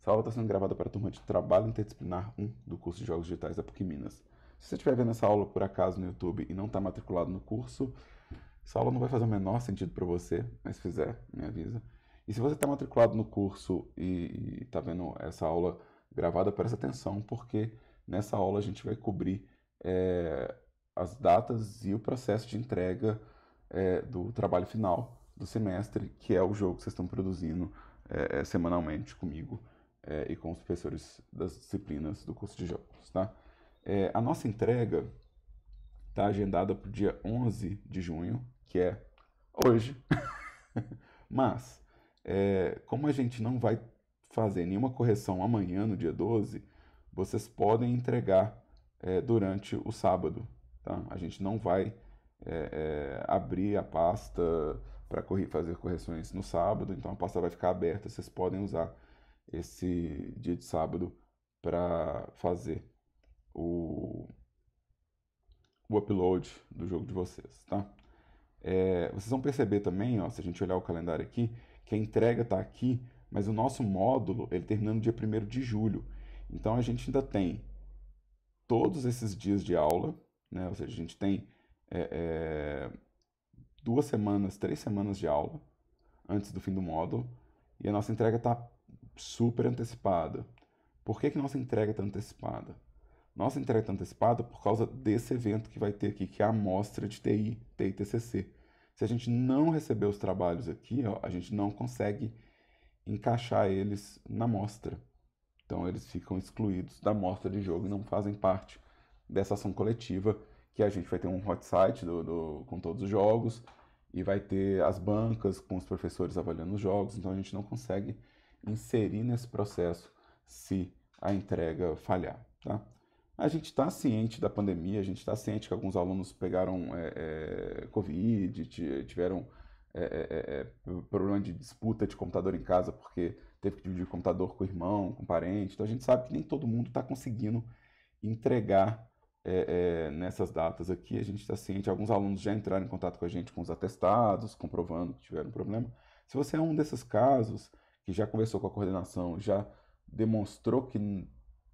Essa aula está sendo gravada para a turma de Trabalho Interdisciplinar 1 do curso de Jogos Digitais da PUC Minas. Se você estiver vendo essa aula por acaso no YouTube e não está matriculado no curso, essa aula não vai fazer o menor sentido para você, mas se fizer, me avisa. E se você está matriculado no curso e está vendo essa aula gravada, presta atenção, porque nessa aula a gente vai cobrir é, as datas e o processo de entrega é, do trabalho final do semestre, que é o jogo que vocês estão produzindo é, é semanalmente comigo é, e com os professores das disciplinas do curso de jogos, tá? É, a nossa entrega está agendada para o dia 11 de junho, que é hoje. Mas, é, como a gente não vai fazer nenhuma correção amanhã, no dia 12, vocês podem entregar é, durante o sábado. Tá? A gente não vai é, é abrir a pasta para fazer correções no sábado, então a pasta vai ficar aberta, vocês podem usar esse dia de sábado para fazer o, o upload do jogo de vocês, tá? É, vocês vão perceber também, ó, se a gente olhar o calendário aqui, que a entrega está aqui, mas o nosso módulo ele termina no dia 1 de julho. Então a gente ainda tem todos esses dias de aula, né? ou seja, a gente tem é, é, duas semanas, três semanas de aula antes do fim do módulo, e a nossa entrega está super antecipada. Por que, que nossa entrega está antecipada? Nossa entrega está antecipada por causa desse evento que vai ter aqui, que é a amostra de TI, TI TCC. Se a gente não receber os trabalhos aqui, ó, a gente não consegue encaixar eles na amostra. Então eles ficam excluídos da amostra de jogo e não fazem parte dessa ação coletiva que a gente vai ter um hot site do, do, com todos os jogos e vai ter as bancas com os professores avaliando os jogos, então a gente não consegue inserir nesse processo se a entrega falhar. Tá? A gente está ciente da pandemia, a gente está ciente que alguns alunos pegaram é, é, Covid, tiveram é, é, é, é, problema de disputa de computador em casa porque teve que dividir o computador com o irmão, com o parente. Então a gente sabe que nem todo mundo está conseguindo entregar nessas datas aqui. A gente está ciente, alguns alunos já entraram em contato com a gente com os atestados, comprovando que tiveram problema. Se você é um desses casos, que já conversou com a coordenação, já demonstrou que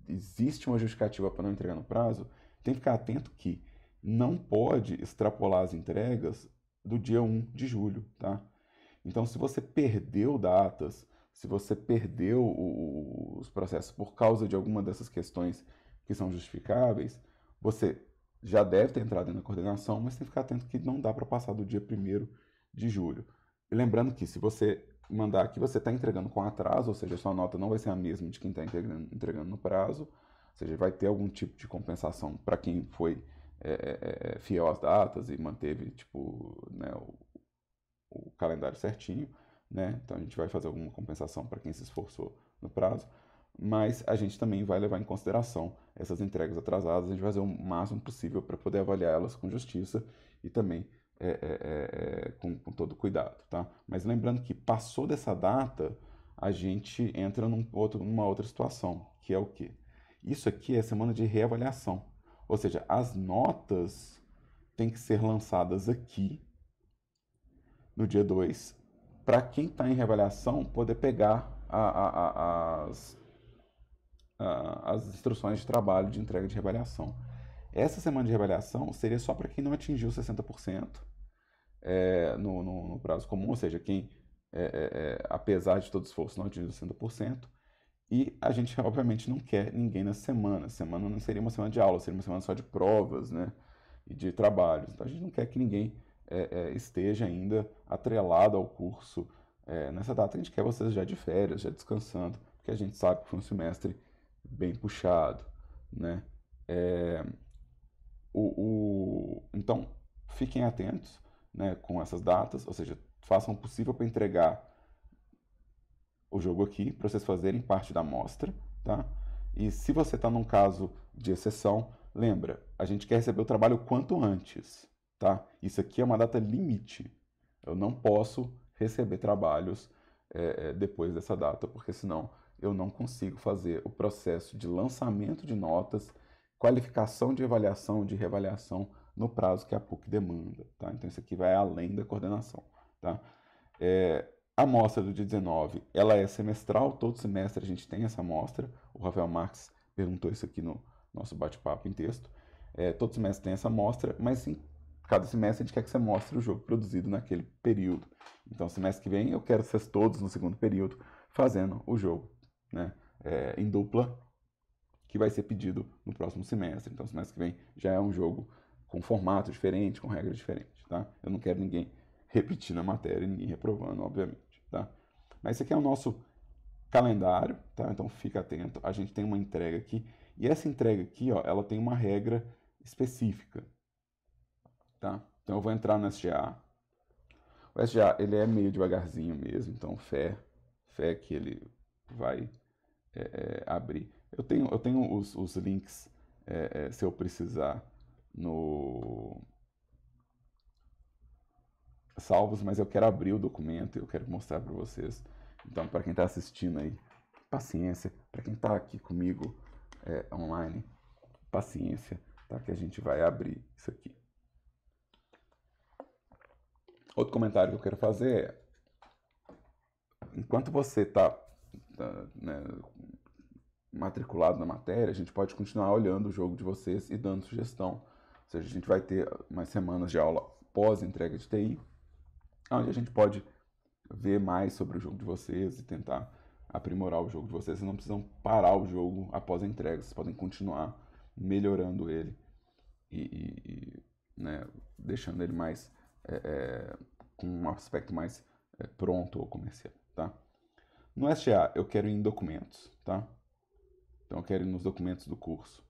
existe uma justificativa para não entregar no prazo, tem que ficar atento que não pode extrapolar as entregas do dia 1 de julho, tá? Então, se você perdeu datas, se você perdeu os processos por causa de alguma dessas questões que são justificáveis, você já deve ter entrado na coordenação, mas tem que ficar atento que não dá para passar do dia 1 de julho. E lembrando que se você mandar aqui, você está entregando com atraso, ou seja, sua nota não vai ser a mesma de quem está entregando, entregando, no prazo, ou seja, vai ter algum tipo de compensação para quem foi é é, é, é, fiel às datas e manteve tipo, né, o, o, calendário certinho, né? então a gente vai fazer alguma compensação para quem se esforçou no prazo, mas a gente também vai levar em consideração essas entregas atrasadas, a gente vai fazer o máximo possível para poder avaliá-las com justiça e também é, é, é, é, com, com, todo cuidado, tá? Mas lembrando que passou dessa data, a gente entra num outro, numa outra situação, que é o quê? Isso aqui é semana de reavaliação, ou seja, as notas têm que ser lançadas aqui, no dia 2, para quem está em reavaliação poder pegar a, a, a, as, as instruções de trabalho de entrega de reavaliação. Essa semana de reavaliação seria só para quem não atingiu 60% é, eh, no, no, no, prazo comum, ou seja, quem, é, é, apesar de todo esforço, não atingiu 60%. E a gente, obviamente, não quer ninguém na semana. Semana não seria uma semana de aula, seria uma semana só de provas né, e de trabalhos. Então a gente não quer que ninguém esteja ainda atrelado ao curso nessa data. A gente quer vocês já de férias, já descansando, porque a gente sabe que foi um semestre bem puxado. Né? É, o, o... Então, fiquem atentos né, com essas datas, ou seja, façam o possível para entregar o jogo aqui, para vocês fazerem parte da amostra, tá? E se você está num caso de exceção, lembra, a gente quer receber o trabalho quanto antes, tá? Isso aqui é uma data limite. Eu não posso receber trabalhos é, é depois dessa data, porque senão eu não consigo fazer o processo de lançamento de notas qualificação de avaliação, de reavaliação no prazo que a PUC demanda. Tá? Então, isso aqui vai além da coordenação. Tá? É, a amostra do dia 19, ela é semestral, todo semestre a gente tem essa amostra. O Rafael Marx perguntou isso aqui no nosso bate-papo em texto. É, todo semestre tem essa amostra, mas sim, cada semestre a gente quer que você mostre o jogo produzido naquele período. Então, semestre que vem eu quero vocês todos no segundo período fazendo o jogo, né? É, em dupla que vai ser pedido no próximo semestre. Então, semestre que vem já é um jogo com formato diferente, com regras diferentes, tá? Eu não quero ninguém repetindo a matéria, e ninguém reprovando, obviamente, tá? Mas esse aqui é o nosso calendário, tá? Então fica atento. A gente tem uma entrega aqui e essa entrega aqui, ó, ela tem uma regra específica, tá? Então eu vou entrar no SGA. O SGA ele é meio devagarzinho mesmo, então fé, fé que ele vai é, é abrir. Eu tenho, eu tenho os, os links, é, é, se eu precisar, no salvos, mas eu quero abrir o documento, e eu quero mostrar para vocês. Então, para quem está assistindo aí, paciência. Para quem está aqui comigo é, online, paciência, tá? Que a gente vai abrir isso aqui. Outro comentário que eu quero fazer é, enquanto você está tá, né, matriculado na matéria, a gente pode continuar olhando o jogo de vocês e dando sugestão. Ou seja, a gente vai ter umas semanas de aula pós-entrega de TI, onde a gente pode ver mais sobre o jogo de vocês e tentar aprimorar o jogo de vocês. Vocês não precisam parar o jogo após a entrega, vocês podem continuar melhorando ele e, e, e né, deixando ele mais é, é, com um aspecto mais é, pronto ou comercial, tá? No STA, eu quero ir em documentos, tá? Então eu quero ir nos documentos do curso.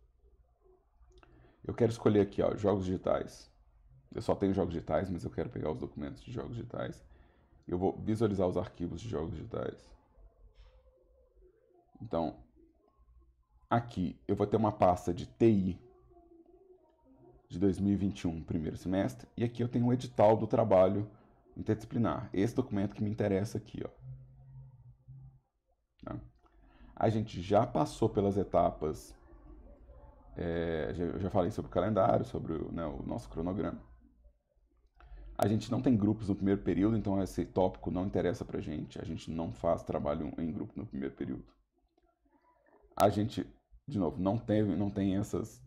Eu quero escolher aqui, ó, jogos digitais. Eu só tenho jogos digitais, mas eu quero pegar os documentos de jogos digitais. Eu vou visualizar os arquivos de jogos digitais. Então, aqui eu vou ter uma pasta de TI de 2021, primeiro semestre, e aqui eu tenho o um edital do trabalho interdisciplinar. Esse documento que me interessa aqui, ó. A gente já passou pelas etapas, é, eu já falei sobre o calendário, sobre o, né, o nosso cronograma. A gente não tem grupos no primeiro período, então esse tópico não interessa pra gente. A gente não faz trabalho em grupo no primeiro período. A gente, de novo, não não tem essas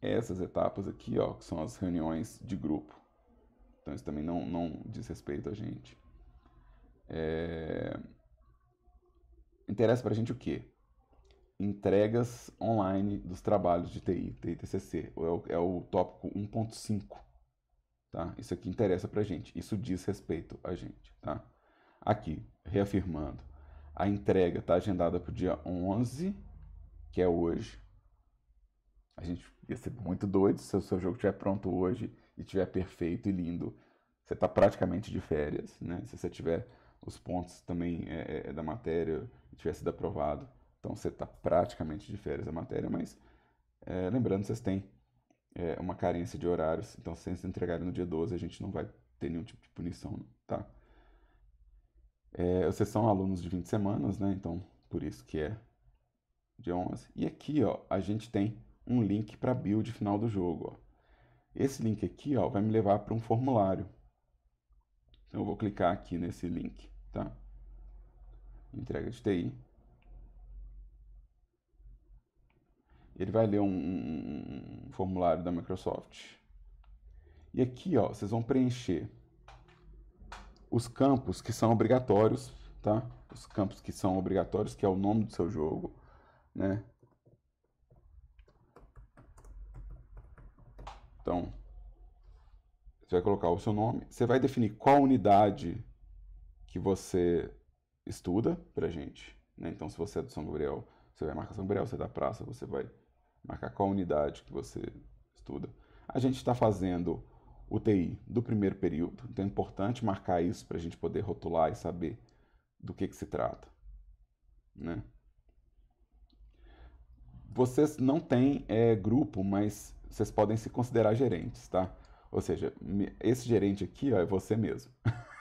essas etapas aqui, ó, que são as reuniões de grupo. Então isso também não, não diz respeito a gente. É... Interessa para a gente o quê? Entregas online dos trabalhos de TI, TI TCC, é o, é o tópico 1.5, tá? Isso aqui interessa para a gente, isso diz respeito a gente, tá? Aqui, reafirmando, a entrega está agendada para o dia 11, que é hoje. A gente ia ser muito doido se o seu jogo estiver pronto hoje e estiver perfeito e lindo. Você está praticamente de férias, né? Se você tiver os pontos também é, é, é da matéria tivesse sido aprovado. Então você está praticamente de férias a matéria, mas é, lembrando, vocês têm é, uma carência de horários, então se vocês entregarem no dia 12, a gente não vai ter nenhum tipo de punição, tá? É, vocês são alunos de 20 semanas, né? Então, por isso que é de 11. E aqui, ó, a gente tem um link para build final do jogo, ó. Esse link aqui ó, vai me levar para um formulário. Então, eu vou clicar aqui nesse link tá? Entrega de TI. Ele vai ler um, um, formulário da Microsoft. E aqui, ó, vocês vão preencher os campos que são obrigatórios, tá? Os campos que são obrigatórios, que é o nome do seu jogo, né? Então, você vai colocar o seu nome, você vai definir qual unidade que você estuda pra gente. Né? Então, se você é do São Gabriel, você vai marcar São Gabriel, você é da praça, você vai marcar qual unidade que você estuda. A gente está fazendo o TI do primeiro período, então é importante marcar isso para a gente poder rotular e saber do que, que se trata. Né? Vocês não têm é, grupo, mas vocês podem se considerar gerentes, tá? Ou seja, esse gerente aqui ó, é você mesmo.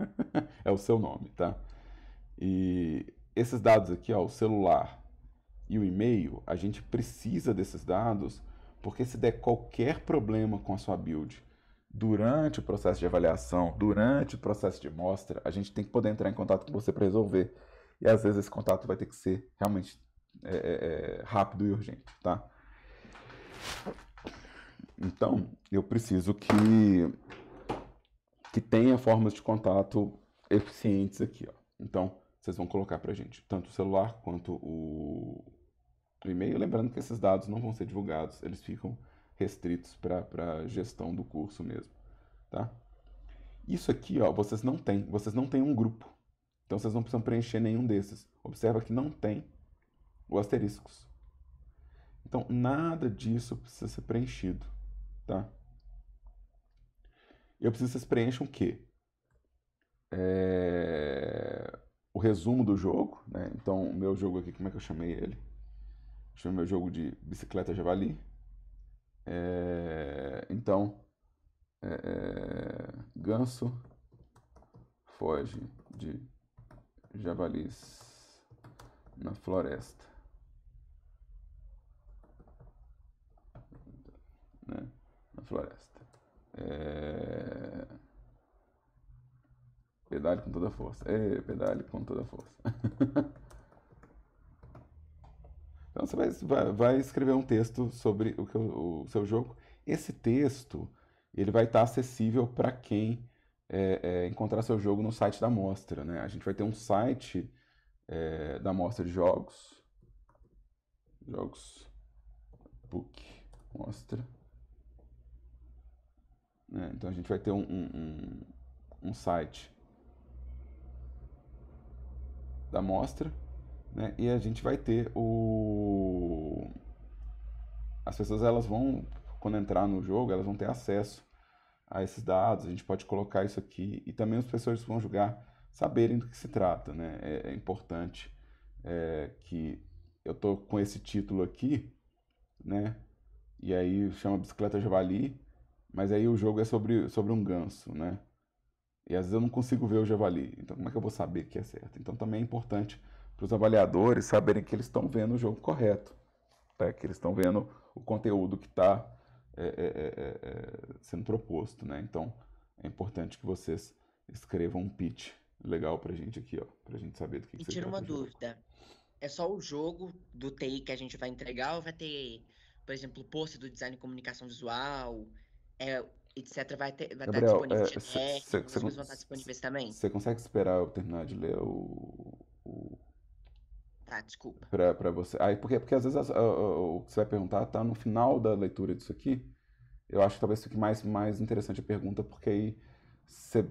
é o seu nome, tá? E esses dados aqui, ó, o celular e o e-mail, a gente precisa desses dados porque se der qualquer problema com a sua build durante o processo de avaliação, durante o processo de mostra, a gente tem que poder entrar em contato com você para resolver. E às vezes esse contato vai ter que ser realmente é, é, é rápido e urgente, tá? Então, eu preciso que que tenha formas de contato eficientes aqui, ó. Então, vocês vão colocar pra gente tanto o celular quanto o, o e-mail. Lembrando que esses dados não vão ser divulgados, eles ficam restritos para a gestão do curso mesmo, tá? Isso aqui, ó, vocês não têm, vocês não têm um grupo. Então vocês não precisam preencher nenhum desses. Observa que não tem o asteriscos. Então nada disso precisa ser preenchido, tá? eu preciso que vocês preencham o quê? É... O resumo do jogo, né? Então, o meu jogo aqui, como é que eu chamei ele? Eu chamei meu jogo de bicicleta javali. É... Então, é, é... ganso foge de javalis na floresta. Né? Na floresta. É... Pedale com toda força. É, pedale com toda força. então você vai, vai, escrever um texto sobre o, que, o, o seu jogo. Esse texto ele vai estar acessível para quem é, é, encontrar seu jogo no site da mostra. Né? A gente vai ter um site é, da mostra de jogos. Jogos. Book. Mostra. Né? Então a gente vai ter um, um, um, um site da amostra né? e a gente vai ter o. As pessoas elas vão, quando entrar no jogo, elas vão ter acesso a esses dados, a gente pode colocar isso aqui e também as pessoas vão julgar saberem do que se trata, né? É, é importante é, que eu estou com esse título aqui, né? E aí chama Bicicleta Javali, mas aí o jogo é sobre, sobre um ganso, né? E às vezes eu não consigo ver o javali. Então como é que eu vou saber que é certo? Então também é importante para os avaliadores saberem que eles estão vendo o jogo correto. Tá? Que eles estão vendo o conteúdo que está é é, é, é, é, sendo proposto, né? Então é importante que vocês escrevam um pitch legal para a gente aqui, ó. a gente saber do que, e que você tira uma dúvida. É só o jogo do TI que a gente vai entregar ou vai ter, por exemplo, o post do design e comunicação visual, é, etc., vai, ter, vai tá Gabriel, estar disponível. É, vão estar tá disponíveis também. Você consegue esperar eu terminar de ler o. o... Tá, desculpa. Pra, pra você. Aí, porque, porque às vezes a, a, a, o que você vai perguntar tá no final da leitura disso aqui. Eu acho que talvez fique mais, mais interessante a pergunta, porque aí você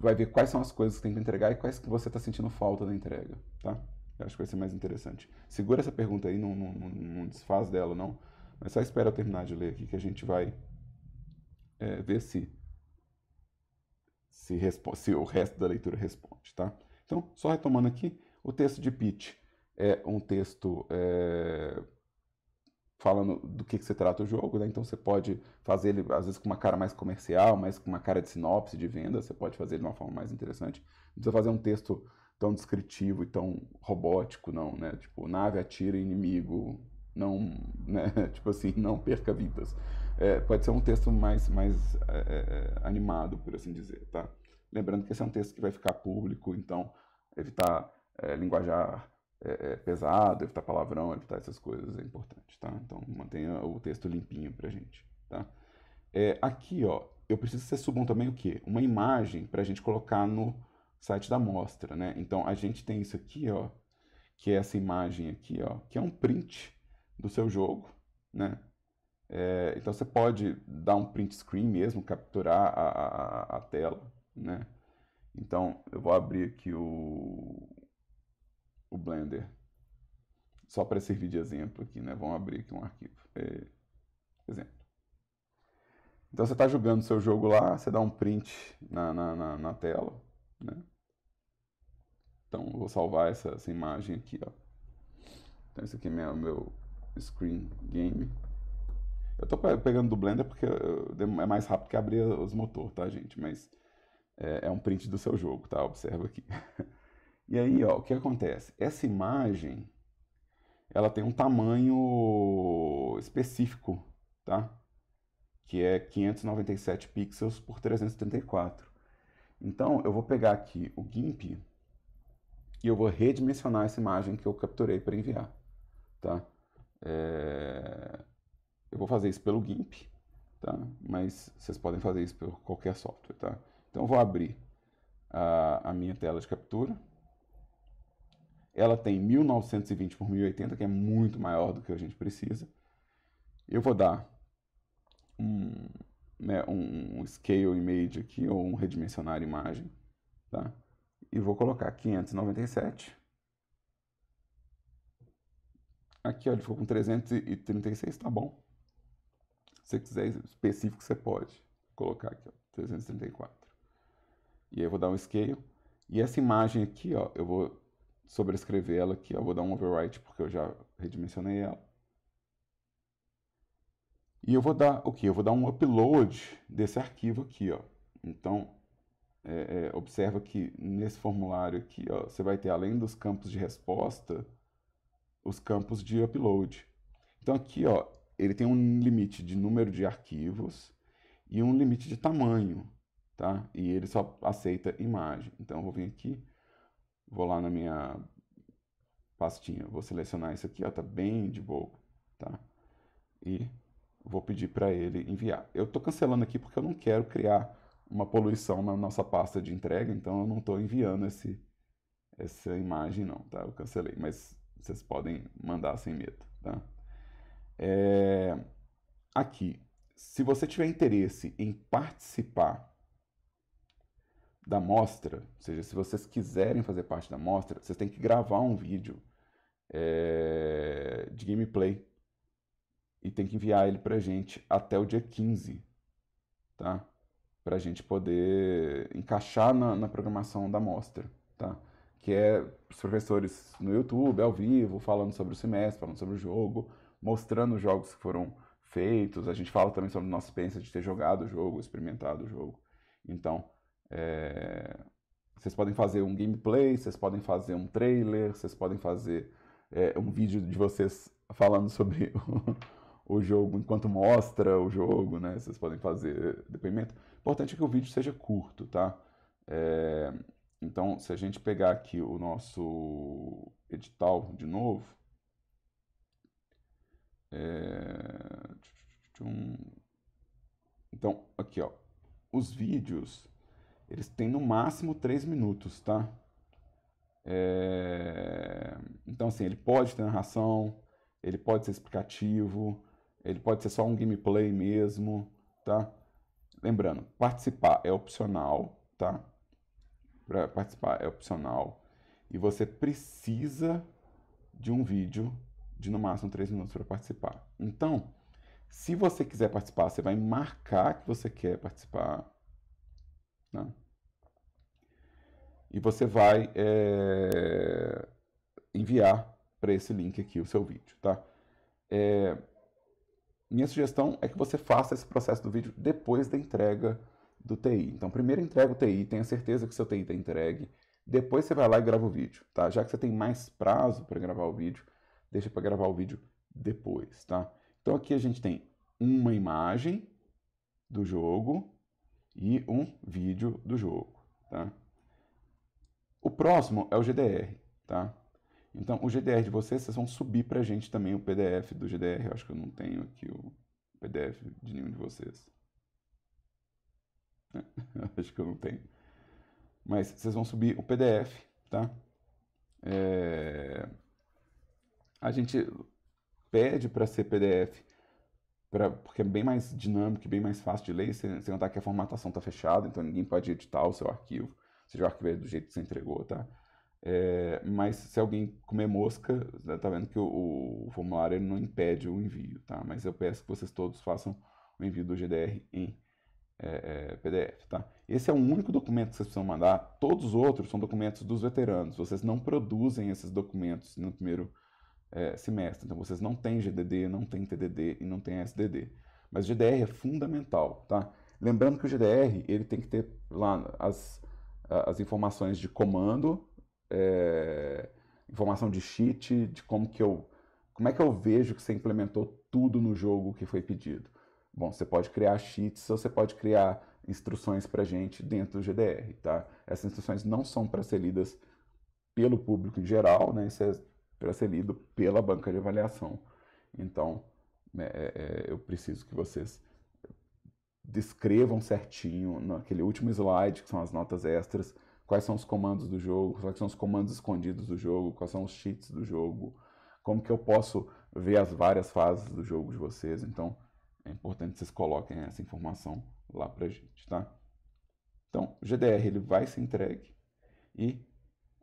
vai ver quais são as coisas que tem que entregar e quais que você está sentindo falta da entrega, tá? Eu acho que vai ser mais interessante. Segura essa pergunta aí, não, não, não, não desfaz dela, não. Mas só espera eu terminar de ler aqui que a gente vai é, ver se, se, se o resto da leitura responde, tá? Então, só retomando aqui, o texto de Pitt é um texto é, falando do que, que se trata o jogo, né? Então você pode fazer ele, às vezes, com uma cara mais comercial, mais com uma cara de sinopse, de venda, você pode fazer ele de uma forma mais interessante. Não precisa fazer um texto tão descritivo e tão robótico, não, né? Tipo, nave atira inimigo, não, né? Tipo assim, não perca vidas é, pode ser um texto mais, mais é, é, é, animado, por assim dizer, tá? Lembrando que esse é um texto que vai ficar público, então evitar é, linguajar é, pesado, evitar palavrão, evitar essas coisas é importante, tá? Então mantenha o texto limpinho pra gente, tá? aqui, ó, eu preciso que vocês subam também o quê? Uma imagem pra gente colocar no site da mostra, né? Então a gente tem isso aqui, ó, que é essa imagem aqui, ó, que é um print do seu jogo, né? É, então você pode dar um print screen mesmo, capturar a, a, a tela, né? Então eu vou abrir aqui o, o Blender, só para servir de exemplo aqui, né? Vamos abrir aqui um arquivo, é, exemplo. Então você está jogando seu jogo lá, você dá um print na, na, na, na tela, né? Então vou salvar essa, essa imagem aqui, ó. Então esse aqui é o meu screen game. Eu tô pegando do Blender porque eh, é mais rápido que abrir os motores, tá, gente? Mas é, é um print do seu jogo, tá? Observa aqui. E aí, ó, o que acontece? Essa imagem, ela tem um tamanho específico, tá? Que é 597 pixels por 334. Então, eu vou pegar aqui o GIMP e eu vou redimensionar essa imagem que eu capturei para enviar, tá? É... Eu vou fazer isso pelo GIMP, tá? mas vocês podem fazer isso por qualquer software. Tá? Então, eu vou abrir a, a minha tela de captura. Ela tem 1920 por 1080, que é muito maior do que a gente precisa. Eu vou dar um, né, um scale image aqui, ou um redimensionar imagem, tá? E vou colocar 597. Aqui, ó, ele ficou com 336, tá bom. Se você quiser específico, você pode colocar aqui, ó, 334. E aí eu vou dar um scale. E essa imagem aqui, ó, eu vou sobrescrever ela aqui, ó, vou dar um overwrite porque eu já redimensionei ela. E eu vou dar o que? Eu vou dar um upload desse arquivo aqui, ó. Então, é, é, observa que nesse formulário aqui, ó, você vai ter além dos campos de resposta, os campos de upload. Então aqui, ó, ele tem um limite de número de arquivos e um limite de tamanho, tá? E ele só aceita imagem. Então eu vou vir aqui, vou lá na minha pastinha, vou selecionar isso aqui, ó, tá bem de boa, tá? E vou pedir para ele enviar. Eu estou cancelando aqui porque eu não quero criar uma poluição na nossa pasta de entrega, então eu não estou enviando esse, essa imagem não, tá? Eu cancelei, mas vocês podem mandar sem medo, tá? É, aqui, se você tiver interesse em participar da mostra, ou seja, se vocês quiserem fazer parte da mostra, vocês têm que gravar um vídeo é, de gameplay e tem que enviar ele pra gente até o dia 15, tá? Pra gente poder encaixar na, na programação da mostra, tá? Que é os professores no YouTube, ao vivo, falando sobre o semestre, falando sobre o jogo, mostrando os jogos que foram feitos. A gente fala também sobre nossa experiência de ter jogado o jogo, experimentado o jogo. Então, é... vocês podem fazer um gameplay, vocês podem fazer um trailer, vocês podem fazer é, um vídeo de vocês falando sobre o, o, jogo enquanto mostra o jogo, né? Vocês podem fazer depoimento. O importante é que o vídeo seja curto, tá? É... Então, se a gente pegar aqui o nosso edital de novo, é... Então, aqui, ó. Os vídeos, eles têm no máximo 3 minutos, tá? É... Então, assim, ele pode ter narração, ele pode ser explicativo, ele pode ser só um gameplay mesmo, tá? Lembrando, participar é opcional, tá? Para participar é opcional. E você precisa de um vídeo de no máximo 3 minutos para participar. Então, se você quiser participar, você vai marcar que você quer participar. Né? E você vai é, enviar para esse link aqui o seu vídeo, tá? É, minha sugestão é que você faça esse processo do vídeo depois da entrega do TI. Então, primeiro entrega o TI, tenha certeza que o seu TI está entregue. Depois você vai lá e grava o vídeo, tá? Já que você tem mais prazo para gravar o vídeo, deixa para gravar o vídeo depois, tá? Então aqui a gente tem uma imagem do jogo e um vídeo do jogo, tá? O próximo é o GDR, tá? Então o GDR de vocês, vocês vão subir para a gente também o PDF do GDR. Eu acho que eu não tenho aqui o PDF de nenhum de vocês. acho que eu não tenho. Mas vocês vão subir o PDF, tá? É a gente pede para ser PDF, pra, porque é bem mais dinâmico, bem mais fácil de ler, sem, sem notar que a formatação está fechada, então ninguém pode editar o seu arquivo, seja o arquivo é do jeito que você entregou, tá? É, mas se alguém comer mosca, né, tá vendo que o, o formulário não impede o envio, tá? Mas eu peço que vocês todos façam o envio do GDR em é, é, PDF, tá? Esse é o único documento que vocês precisam mandar. Todos os outros são documentos dos veteranos. Vocês não produzem esses documentos no primeiro é, semestre. Então vocês não têm GDD, não têm TDD e não têm SDD. Mas o GDR é fundamental, tá? Lembrando que o GDR ele tem que ter lá as, as informações de comando, é, informação de cheat, de como que eu como é que eu vejo que você implementou tudo no jogo que foi pedido? Bom, você pode criar cheats ou você pode criar instruções para gente dentro do GDR, tá? Essas instruções não são para ser lidas pelo público em geral, né? Isso é para ser lido pela banca de avaliação. Então, né, é, é, eu preciso que vocês descrevam certinho naquele último slide, que são as notas extras, quais são os comandos do jogo, quais são os comandos escondidos do jogo, quais são os cheats do jogo, como que eu posso ver as várias fases do jogo de vocês. Então, é importante que vocês coloquem essa informação lá para a gente, tá? Então, o GDR ele vai ser entregue e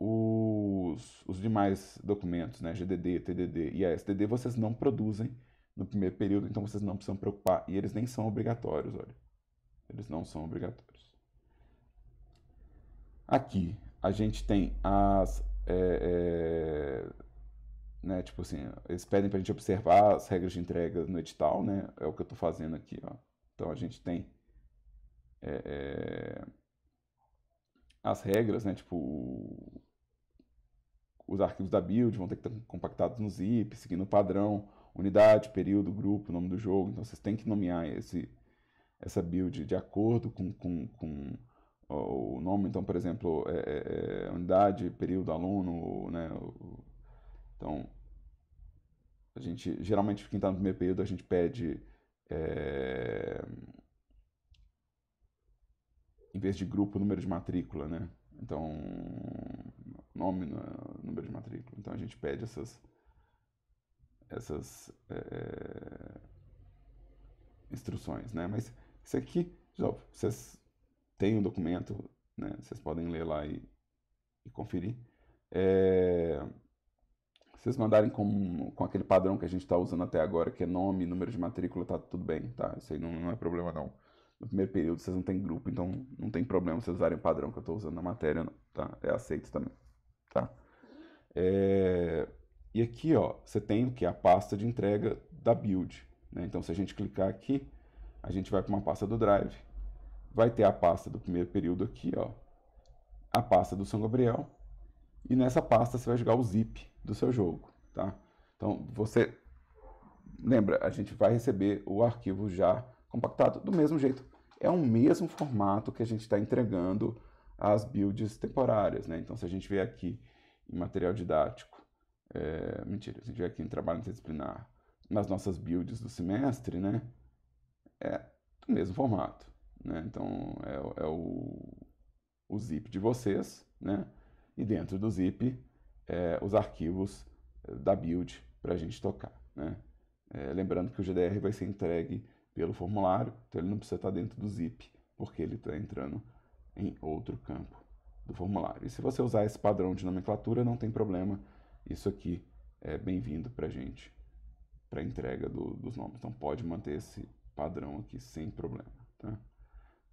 os, os demais documentos, né, GDD, TDD e ASDD, vocês não produzem no primeiro período, então vocês não precisam preocupar. E eles nem são obrigatórios, olha. Eles não são obrigatórios. Aqui a gente tem as. É, é, né, tipo assim, eles pedem para a gente observar as regras de entrega no edital, né? É o que eu estou fazendo aqui, ó. Então a gente tem é, é as regras, né? Tipo, os arquivos da build vão ter que estar compactados no zip, seguindo o padrão, unidade, período, grupo, nome do jogo. Então vocês têm que nomear esse, essa build de acordo com, com, com o nome. Então, por exemplo, é, é, é unidade, período, aluno, né? Então, a gente, geralmente, quem está no primeiro período, a gente pede... É, em vez de grupo, número de matrícula, né? Então, nome, número de matrícula. Então a gente pede essas, essas é, é instruções, né? Mas isso aqui, de vocês têm o um documento, né? Vocês podem ler lá e, e conferir. É, vocês mandarem com, com aquele padrão que a gente está usando até agora, que é nome, número de matrícula, tá tudo bem, tá? Isso aí não, não é problema não. No primeiro período vocês não têm grupo, então não tem problema vocês usarem o padrão que eu estou usando na matéria, não, tá? É aceito também tá? É, e aqui, ó, você tem o que? A pasta de entrega da build, né? Então, se a gente clicar aqui, a gente vai para uma pasta do Drive, vai ter a pasta do primeiro período aqui, ó, a pasta do São Gabriel, e nessa pasta você vai jogar o zip do seu jogo, tá? Então, você lembra, a gente vai receber o arquivo já compactado do mesmo jeito. É o mesmo formato que a gente está entregando as builds temporárias. Né? Então, se a gente vê aqui em material didático, é, mentira, se a gente vê aqui em trabalho interdisciplinar, nas nossas builds do semestre, né? é do mesmo formato. Né? Então, é, é o, o zip de vocês, né? e dentro do zip, é, os arquivos da build para a gente tocar. Né? É, lembrando que o GDR vai ser entregue pelo formulário, então ele não precisa estar dentro do zip, porque ele está entrando em outro campo do formulário. E se você usar esse padrão de nomenclatura, não tem problema. Isso aqui é bem-vindo para a gente, para a entrega do, dos nomes. Então, pode manter esse padrão aqui sem problema. Tá?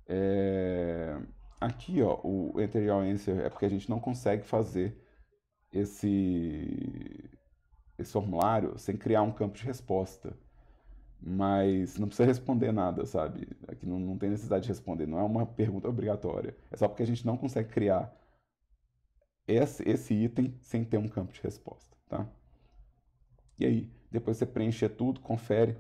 É... Aqui, ó, o Your Answer é porque a gente não consegue fazer esse, esse formulário sem criar um campo de resposta mas não precisa responder nada, sabe? Aqui não, não tem necessidade de responder, não é uma pergunta obrigatória. É só porque a gente não consegue criar esse, esse item sem ter um campo de resposta, tá? E aí, depois você preenche tudo, confere,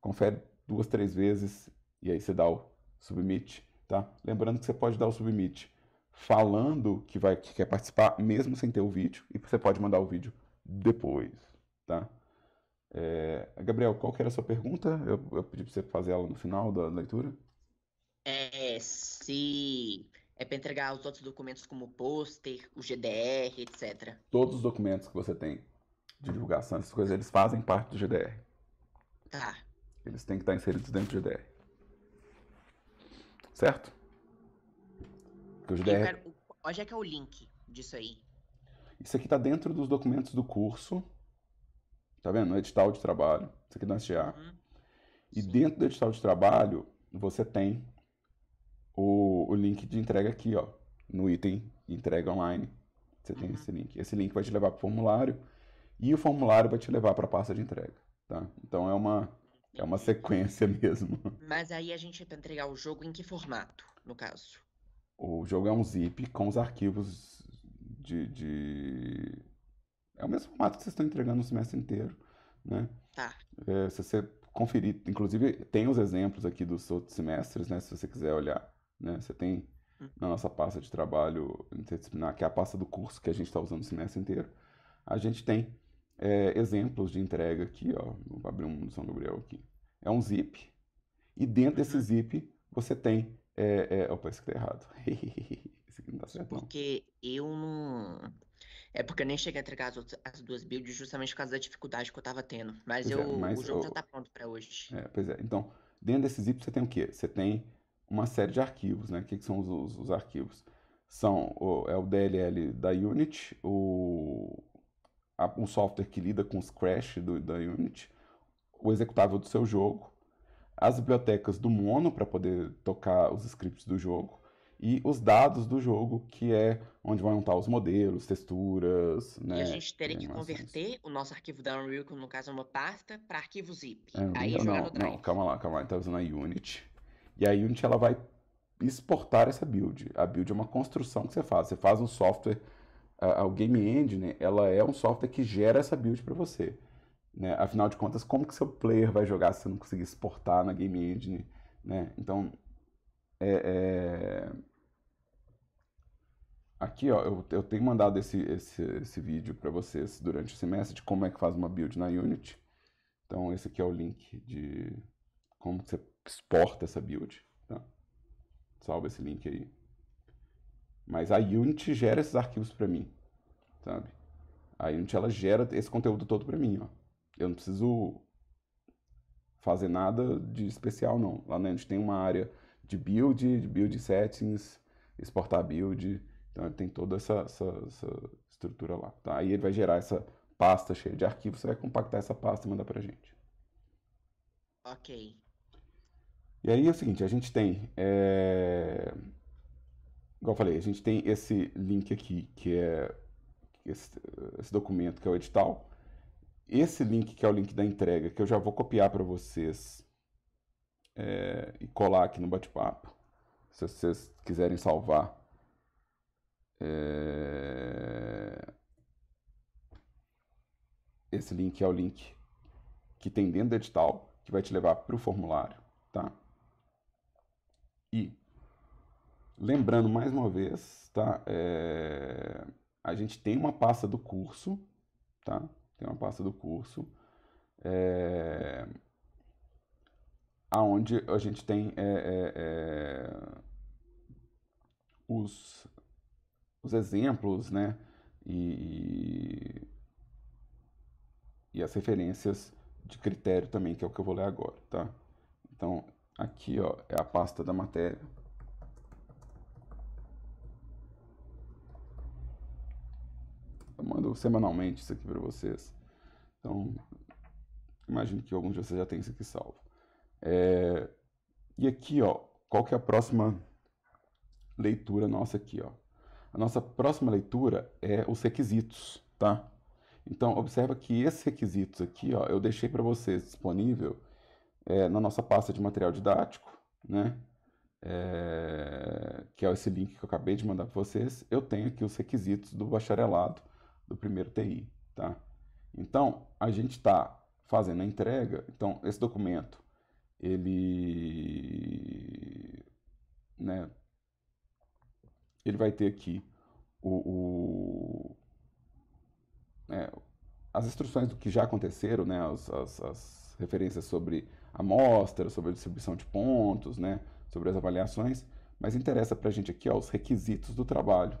confere duas, três vezes, e aí você dá o submit, tá? Lembrando que você pode dar o submit falando que vai que quer participar mesmo sem ter o vídeo, e você pode mandar o vídeo depois, tá? É, Gabriel, qual que era a sua pergunta? Eu, eu pedi para você fazer ela no final da leitura. É, se é para entregar os outros documentos como pôster, o GDR, etc. Todos os documentos que você tem de divulgação, essas coisas, eles fazem parte do GDR. Tá. Eles têm que estar inseridos dentro do GDR. Certo? Porque o GDR... Quero... Onde é que é o link disso aí? Isso aqui está dentro dos documentos do curso Tá vendo? No edital de trabalho. Isso aqui é do SGA. Uhum. E Sim. dentro do edital de trabalho, você tem o, o link de entrega aqui, ó. No item entrega online. Você uhum. tem esse link. Esse link vai te levar para o formulário e o formulário vai te levar para a pasta de entrega, tá? Então é uma é uma sequência mesmo. Mas aí a gente vai entregar o jogo em que formato, no caso? O jogo é um zip com os arquivos de, de é o mesmo formato que vocês estão entregando o semestre inteiro, né? Tá. É, se você conferir, inclusive tem os exemplos aqui dos outros semestres, né? Se você quiser olhar, né? Você tem hum. na nossa pasta de trabalho interdisciplinar, que é a pasta do curso que a gente está usando o semestre inteiro, a gente tem é, exemplos de entrega aqui, ó. Vou abrir um do São Gabriel aqui. É um zip, e dentro desse uhum. zip você tem. É, é... Opa, esse aqui tá errado. esse aqui não tá certo. Porque não. eu não. É porque eu nem cheguei a entregar as, outras, as duas builds justamente por causa da dificuldade que eu tava tendo. Mas, eu, é, mas o jogo eu... já tá pronto para hoje. É, pois é. Então, dentro desse zip você tem o quê? Você tem uma série de arquivos, né? O que, que são os, os, os, arquivos? São o, é o DLL da Unity, o, a, o software que lida com os crash do, da Unity, o executável do seu jogo, as bibliotecas do Mono para poder tocar os scripts do jogo, e os dados do jogo, que é onde vão estar os modelos, texturas, né? E a né, gente teria que converter o nosso arquivo da Unreal, que no caso é uma pasta, para arquivo zip. É, aí não, jogar no Drive. Não, calma lá, calma lá. Então, a Unity. E a Unity, ela vai exportar essa build. A build é uma construção que você faz. Você faz um software... A, a Game Engine, ela é um software que gera essa build para você. Né? Afinal de contas, como que seu player vai jogar se você não conseguir exportar na Game Engine? Né? Então, é, é... Aqui, ó, eu, eu tenho mandado esse, esse, esse vídeo para vocês durante o semestre de como é que faz uma build na Unity. Então, esse aqui é o link de como você exporta essa build. Tá? Salva esse link aí. Mas a Unity gera esses arquivos para mim, sabe? A Unity, ela gera esse conteúdo todo para mim, ó. Eu não preciso fazer nada de especial, não. Lá na Unity tem uma área de build, de build settings, exportar build. Então ele tem toda essa, essa, essa estrutura lá. Tá? Aí ele vai gerar essa pasta cheia de arquivos, você vai compactar essa pasta e mandar para a gente. Ok. E aí é o seguinte, a gente tem, é... igual eu falei, a gente tem esse link aqui, que é esse, esse documento que é o edital. Esse link que é o link da entrega, que eu já vou copiar para vocês é, e colar aqui no bate-papo. Se vocês quiserem salvar. É... Esse link é o link que tem dentro do edital, que vai te levar para o formulário, tá? E lembrando mais uma vez, tá? É... A gente tem uma pasta do curso, tá? Tem uma pasta do curso. É aonde a gente tem é, é, é os, os exemplos, né? E, e, as referências de critério também, que é o que eu vou ler agora, tá? Então, aqui, ó, é a pasta da matéria. Eu mando semanalmente isso aqui para vocês. Então, imagino que alguns de vocês já tenham isso aqui salvo. É, e aqui, ó, qual que é a próxima leitura nossa aqui, ó? A nossa próxima leitura é os requisitos, tá? Então, observa que esses requisitos aqui, ó, eu deixei para vocês disponível é, na nossa pasta de material didático, né? É, que é esse link que eu acabei de mandar para vocês, eu tenho aqui os requisitos do bacharelado do primeiro TI, tá? Então, a gente está fazendo a entrega, então esse documento ele, né, ele vai ter aqui o, o né, as instruções do que já aconteceram, né, as, as, as referências sobre amostra, sobre a distribuição de pontos, né, sobre as avaliações, mas interessa para a gente aqui ó, os requisitos do trabalho.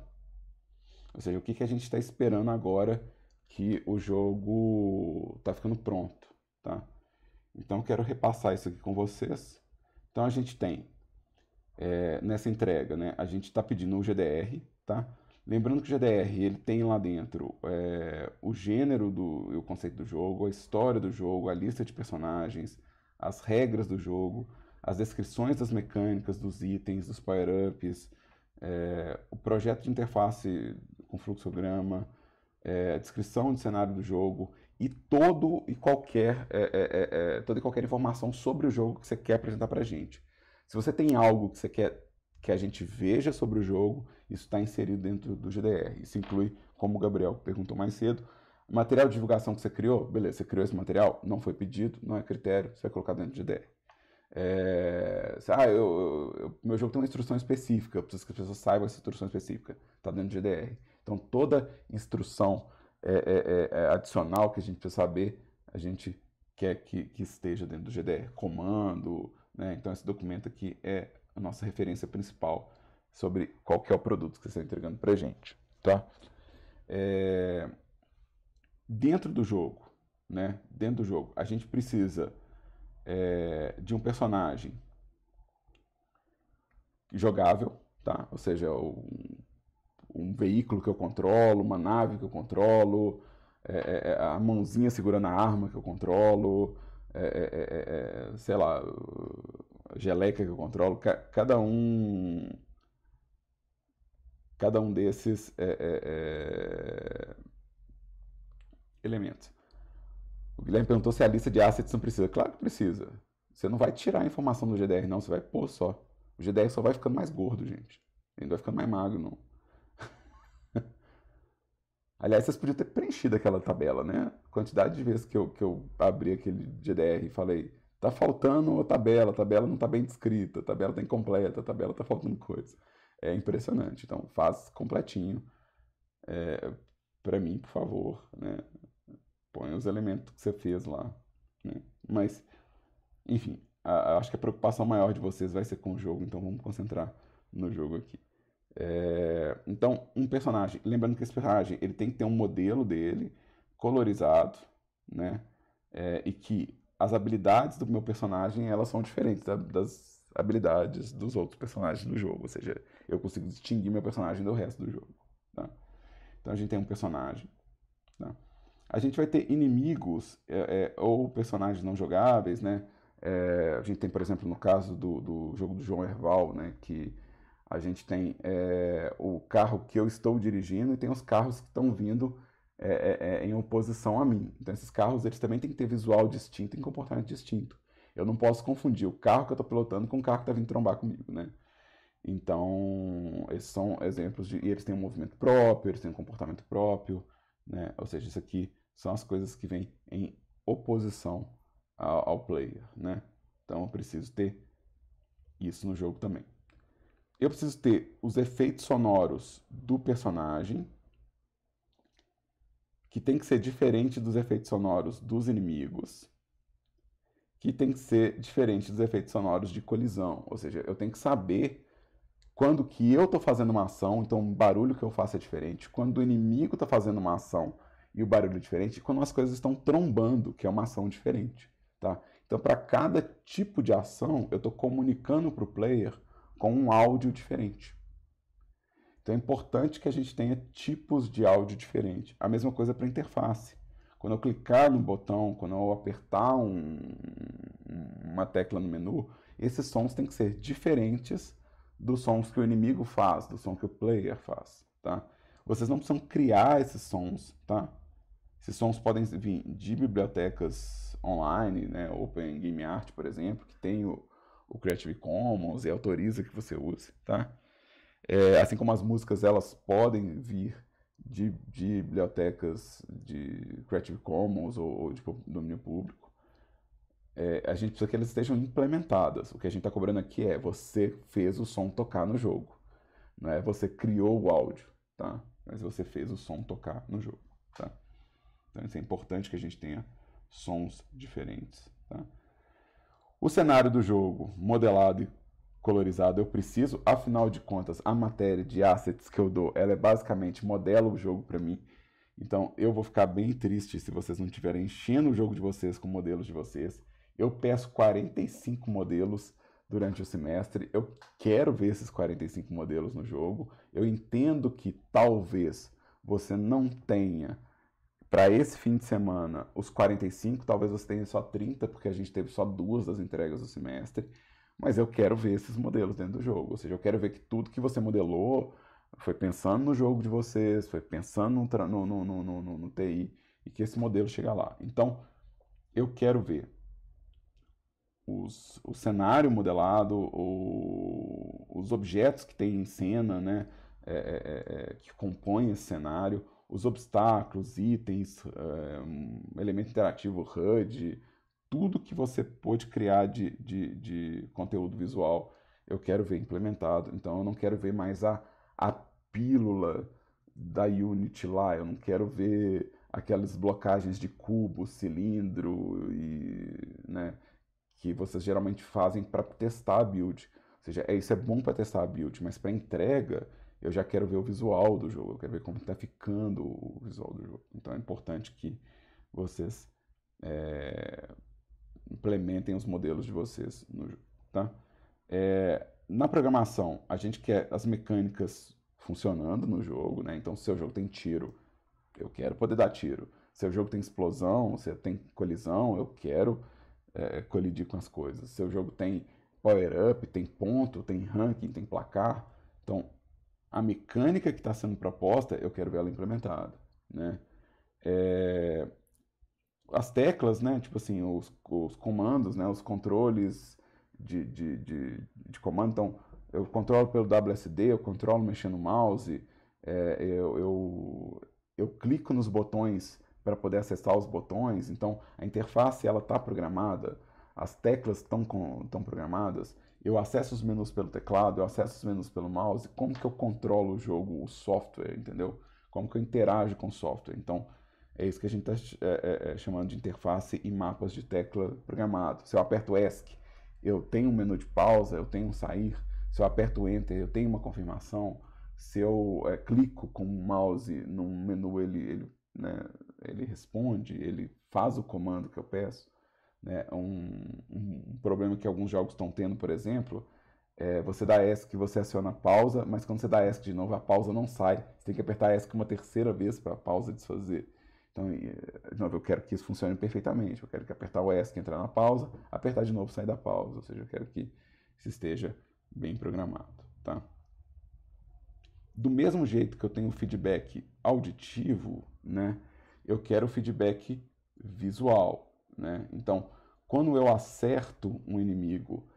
Ou seja, o que, que a gente está esperando agora que o jogo está ficando pronto, tá? Então, quero repassar isso aqui com vocês. Então, a gente tem é, nessa entrega, né? A gente está pedindo o GDR, tá? Lembrando que o GDR ele tem lá dentro é, o gênero do o conceito do jogo, a história do jogo, a lista de personagens, as regras do jogo, as descrições das mecânicas, dos itens, dos power-ups, é, o projeto de interface com fluxograma, é, a descrição do cenário do jogo e todo e qualquer é, é, é, é, toda e qualquer informação sobre o jogo que você quer apresentar para a gente. Se você tem algo que você quer que a gente veja sobre o jogo, isso está inserido dentro do GDR. Isso inclui, como o Gabriel perguntou mais cedo, material de divulgação que você criou, beleza, você criou esse material, não foi pedido, não é critério, você vai colocar dentro do GDR. É, ah, eu, eu, meu jogo tem uma instrução específica, eu preciso que as pessoas saibam essa instrução específica, está dentro do GDR. Então toda instrução é é, é, é, adicional que a gente precisa saber, a gente quer que, que esteja dentro do GDR comando. Né? Então, esse documento aqui é a nossa referência principal sobre qual que é o produto que você está entregando para a gente. Tá? É, dentro do jogo, né? dentro do jogo, a gente precisa de um personagem jogável, tá? Ou seja, um um veículo que eu controlo, uma nave que eu controlo, é, é, é a mãozinha segurando a arma que eu controlo, é, é, é sei lá, geleca que eu controlo, ca cada um. Cada um desses elementos. O Guilherme perguntou se a lista de assets não precisa. Claro que precisa. Você não vai tirar a informação do GDR, não. Você vai pôr só. O GDR só vai ficando mais gordo, gente. Ele não vai ficando mais magro, não. Aliás, vocês podiam ter preenchido aquela tabela, né? A quantidade de vezes que eu, que eu abri aquele GDR e falei, tá faltando a tabela, a tabela não tá bem descrita, a tabela tá incompleta, a tabela tá faltando coisa. É impressionante. Então, faz completinho. É, para mim, por favor, né? Põe os elementos que você fez lá. Né? Mas, enfim, a, a, acho que a preocupação maior de vocês vai ser com o jogo, então vamos concentrar no jogo aqui. É, então, um personagem, lembrando que esse personagem ele tem que ter um modelo dele colorizado, né? É, e que as habilidades do meu personagem elas são diferentes das habilidades dos outros personagens do jogo, ou seja, eu consigo distinguir meu personagem do resto do jogo. Tá? Então a gente tem um personagem. Tá? A gente vai ter inimigos é, é, ou personagens não jogáveis, né? É, a gente tem, por exemplo, no caso do, do jogo do João Erval, né? Que a gente tem é, o carro que eu estou dirigindo e tem os carros que estão vindo é, é, em oposição a mim. Então esses carros eles também têm que ter visual distinto e comportamento distinto. Eu não posso confundir o carro que eu estou pilotando com o carro que está vindo trombar comigo, né? Então esses são exemplos de e eles têm um movimento próprio, eles têm um comportamento próprio, né? Ou seja, isso aqui são as coisas que vêm em oposição ao, ao player, né? Então eu preciso ter isso no jogo também eu preciso ter os efeitos sonoros do personagem, que tem que ser diferente dos efeitos sonoros dos inimigos, que tem que ser diferente dos efeitos sonoros de colisão. Ou seja, eu tenho que saber quando que eu estou fazendo uma ação, então o barulho que eu faço é diferente, quando o inimigo está fazendo uma ação e o barulho é diferente, e quando as coisas estão trombando, que é uma ação diferente. Tá? Então, para cada tipo de ação, eu estou comunicando para o player com um áudio diferente. Então é importante que a gente tenha tipos de áudio diferente. A mesma coisa para interface. Quando eu clicar no botão, quando eu apertar um, uma tecla no menu, esses sons têm que ser diferentes dos sons que o inimigo faz, do som que o player faz, tá? Vocês não precisam criar esses sons, tá? Esses sons podem vir de bibliotecas online, né? Open Game Art, por exemplo, que tem o, o Creative Commons e autoriza que você use, tá? É, assim como as músicas, elas podem vir de, de bibliotecas de Creative Commons ou, ou de domínio público. É, a gente precisa que elas estejam implementadas. O que a gente está cobrando aqui é você fez o som tocar no jogo. Não é você criou o áudio, tá? Mas você fez o som tocar no jogo, tá? Então isso é importante que a gente tenha sons diferentes, tá? O cenário do jogo, modelado e colorizado, eu preciso, afinal de contas, a matéria de assets que eu dou, ela é basicamente modela o jogo para mim. Então eu vou ficar bem triste se vocês não estiverem enchendo o jogo de vocês com modelos de vocês. Eu peço 45 modelos durante o semestre. Eu quero ver esses 45 modelos no jogo. Eu entendo que talvez você não tenha para esse fim de semana, os 45, talvez você tenha só 30, porque a gente teve só duas das entregas do semestre. Mas eu quero ver esses modelos dentro do jogo. Ou seja, eu quero ver que tudo que você modelou foi pensando no jogo de vocês, foi pensando no, no, no, no, no TI, e que esse modelo chega lá. Então, eu quero ver os, o cenário modelado, o, os objetos que tem em cena, né, é, é, é, é que compõem esse cenário, os obstáculos, itens, um, eh, elemento interativo, HUD, tudo que você pode criar de, de, de, conteúdo visual, eu quero ver implementado. Então eu não quero ver mais a, a pílula da Unity lá, eu não quero ver aquelas blocagens de cubo, cilindro e né, que vocês geralmente fazem para testar a build. Ou seja, é, isso é bom para testar a build, mas para entrega eu já quero ver o visual do jogo, eu quero ver como está ficando o visual do jogo. Então é importante que vocês é, implementem os modelos de vocês no jogo. Tá? É, na programação, a gente quer as mecânicas funcionando no jogo, né? então se o jogo tem tiro, eu quero poder dar tiro. Se o jogo tem explosão, se tem colisão, eu quero é, colidir com as coisas. Se o jogo tem power-up, tem ponto, tem ranking, tem placar, então a mecânica que está sendo proposta, eu quero ver ela implementada, né? É, as teclas, né? Tipo assim, os, os comandos, né? Os controles de, de, de, de, comando. Então, eu controlo pelo WSD, eu controlo mexendo o mouse, é, eu, eu, eu clico nos botões para poder acessar os botões. Então, a interface, ela está programada as teclas estão estão programadas, eu acesso os menus pelo teclado, eu acesso os menus pelo mouse, como que eu controlo o jogo, o software, entendeu? Como que eu interajo com o software? Então, é isso que a gente está é, é, é, chamando de interface e mapas de tecla programado. Se eu aperto ESC, eu tenho um menu de pausa, eu tenho um sair. Se eu aperto Enter, eu tenho uma confirmação. Se eu é, clico com o mouse no menu, ele, ele, né, ele responde, ele faz o comando que eu peço. Né? Um, um, problema que alguns jogos estão tendo, por exemplo, é, você dá ESC, você aciona a pausa, mas quando você dá ESC de novo, a pausa não sai. Você tem que apertar ESC uma terceira vez para a pausa desfazer. Então, de novo, eu quero que isso funcione perfeitamente. Eu quero que apertar o ESC entrar na pausa, apertar de novo sair da pausa. Ou seja, eu quero que isso esteja bem programado, tá? Do mesmo jeito que eu tenho feedback auditivo, né? Eu quero feedback visual, né? Então, quando eu acerto um inimigo,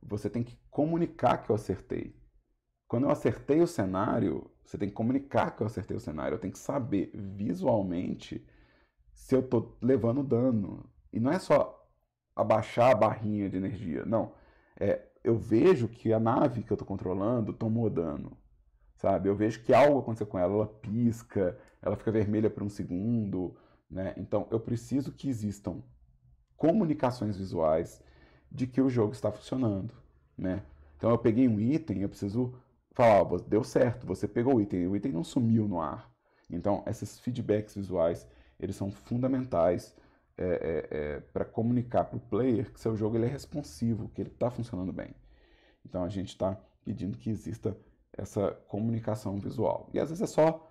você tem que comunicar que eu acertei. Quando eu acertei o cenário, você tem que comunicar que eu acertei o cenário. Eu tenho que saber visualmente se eu estou levando dano. E não é só abaixar a barrinha de energia, não. É, eu vejo que a nave que eu estou controlando tomou dano, sabe? Eu vejo que algo aconteceu com ela, ela pisca, ela fica vermelha por um segundo, né? Então eu preciso que existam comunicações visuais de que o jogo está funcionando, né? Então eu peguei um item, eu preciso falar, deu certo, você pegou o item, o item não sumiu no ar. Então esses feedbacks visuais eles são fundamentais é, é, é, para comunicar para o player que seu jogo ele é responsivo, que ele está funcionando bem. Então a gente está pedindo que exista essa comunicação visual. E às vezes é só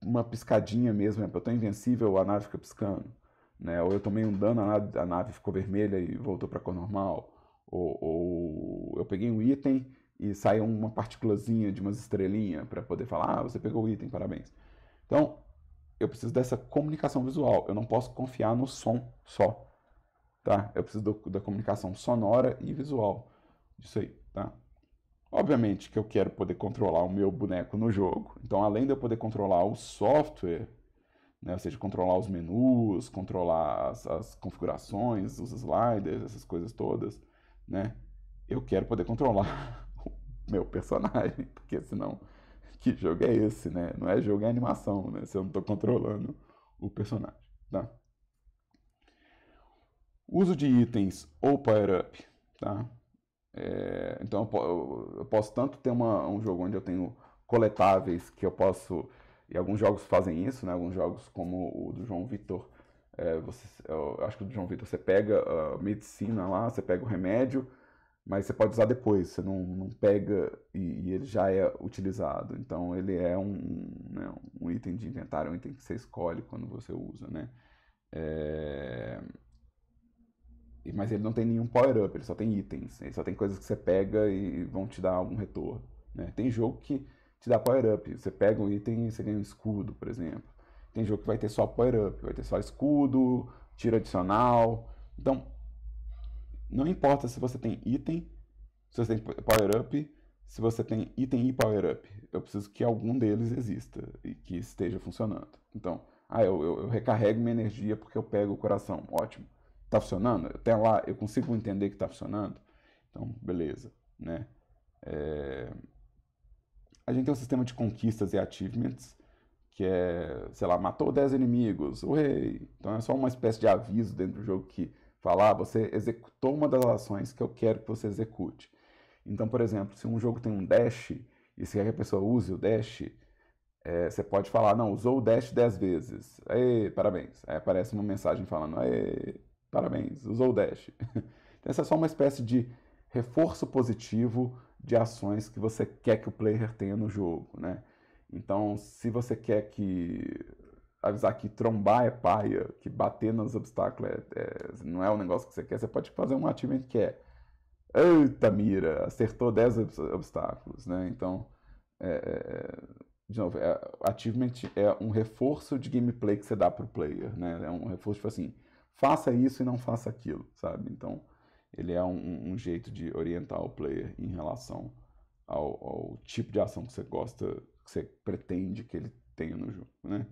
uma piscadinha mesmo, é, eu estou invencível, a nave fica piscando né? Ou eu tomei um dano, a nave, a nave ficou vermelha e voltou para cor normal. Ou, ou, eu peguei um item e saiu uma partículazinha de umas estrelinhas para poder falar, ah, você pegou o item, parabéns. Então, eu preciso dessa comunicação visual. Eu não posso confiar no som só, tá? Eu preciso do, da comunicação sonora e visual. Isso aí, tá? Obviamente que eu quero poder controlar o meu boneco no jogo. Então, além de eu poder controlar o software né? Ou seja, controlar os menus, controlar as, as configurações, os sliders, essas coisas todas, né? Eu quero poder controlar o meu personagem, porque senão que jogo é esse, né? Não é jogo, é animação, né? Se eu não estou controlando o personagem, tá? Uso de itens ou power-up, tá? É, então eu, eu, posso tanto ter uma, um jogo onde eu tenho coletáveis que eu posso e alguns jogos fazem isso, né? Alguns jogos como o do João Vitor, é, você, é, eu acho que o do João Vitor você pega a medicina lá, você pega o remédio, mas você pode usar depois, você não, não pega e, e ele já é utilizado. Então ele é um, né, um item de inventário, é um item que você escolhe quando você usa, né? É... Mas ele não tem nenhum power-up, ele só tem itens, ele só tem coisas que você pega e vão te dar algum retorno. Né? Tem jogo que te dá power-up. Você pega um item e você ganha um escudo, por exemplo. Tem jogo que vai ter só power-up, vai ter só escudo, tiro adicional. Então, não importa se você tem item, se você tem power-up, se você tem item e power-up. Eu preciso que algum deles exista e que esteja funcionando. Então, ah, eu, eu, eu recarrego minha energia porque eu pego o coração. Ótimo. Tá funcionando? Até lá eu consigo entender que tá funcionando? Então, beleza, né? É a gente tem um sistema de conquistas e achievements, que é, sei lá, matou 10 inimigos, o rei. Então é só uma espécie de aviso dentro do jogo que fala, ah, você executou uma das ações que eu quero que você execute. Então, por exemplo, se um jogo tem um dash e se quer que a pessoa use o dash, é, você pode falar, não, usou o dash 10 vezes. Aê, parabéns. Aí aparece uma mensagem falando, aê, parabéns, usou o dash. então, essa é só uma espécie de reforço positivo de ações que você quer que o player tenha no jogo, né? Então, se você quer que avisar que trombar é paia, que bater nos obstáculos é, é, não é o negócio que você quer, você pode fazer um achievement que é Eita mira, acertou 10 obstáculos, né? Então, é, é, é, de novo, é, achievement é um reforço de gameplay que você dá para o player, né? É um reforço, tipo assim, faça isso e não faça aquilo, sabe? Então, ele é um, um jeito de orientar o player em relação ao, ao, tipo de ação que você gosta, que você pretende que ele tenha no jogo, né?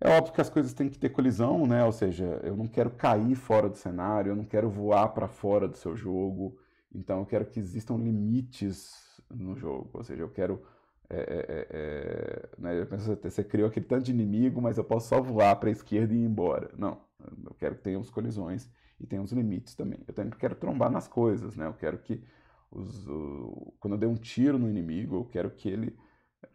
É óbvio que as coisas têm que ter colisão, né? Ou seja, eu não quero cair fora do cenário, eu não quero voar para fora do seu jogo, então eu quero que existam limites no jogo. Ou seja, eu quero é, é, é, é né? penso, você criou aquele tanto de inimigo, mas eu posso só voar para a esquerda e ir embora. Não, eu quero que tenhamos colisões e tem os limites também. Eu também quero trombar nas coisas, né? Eu quero que os, o, quando eu dei um tiro no inimigo, eu quero que ele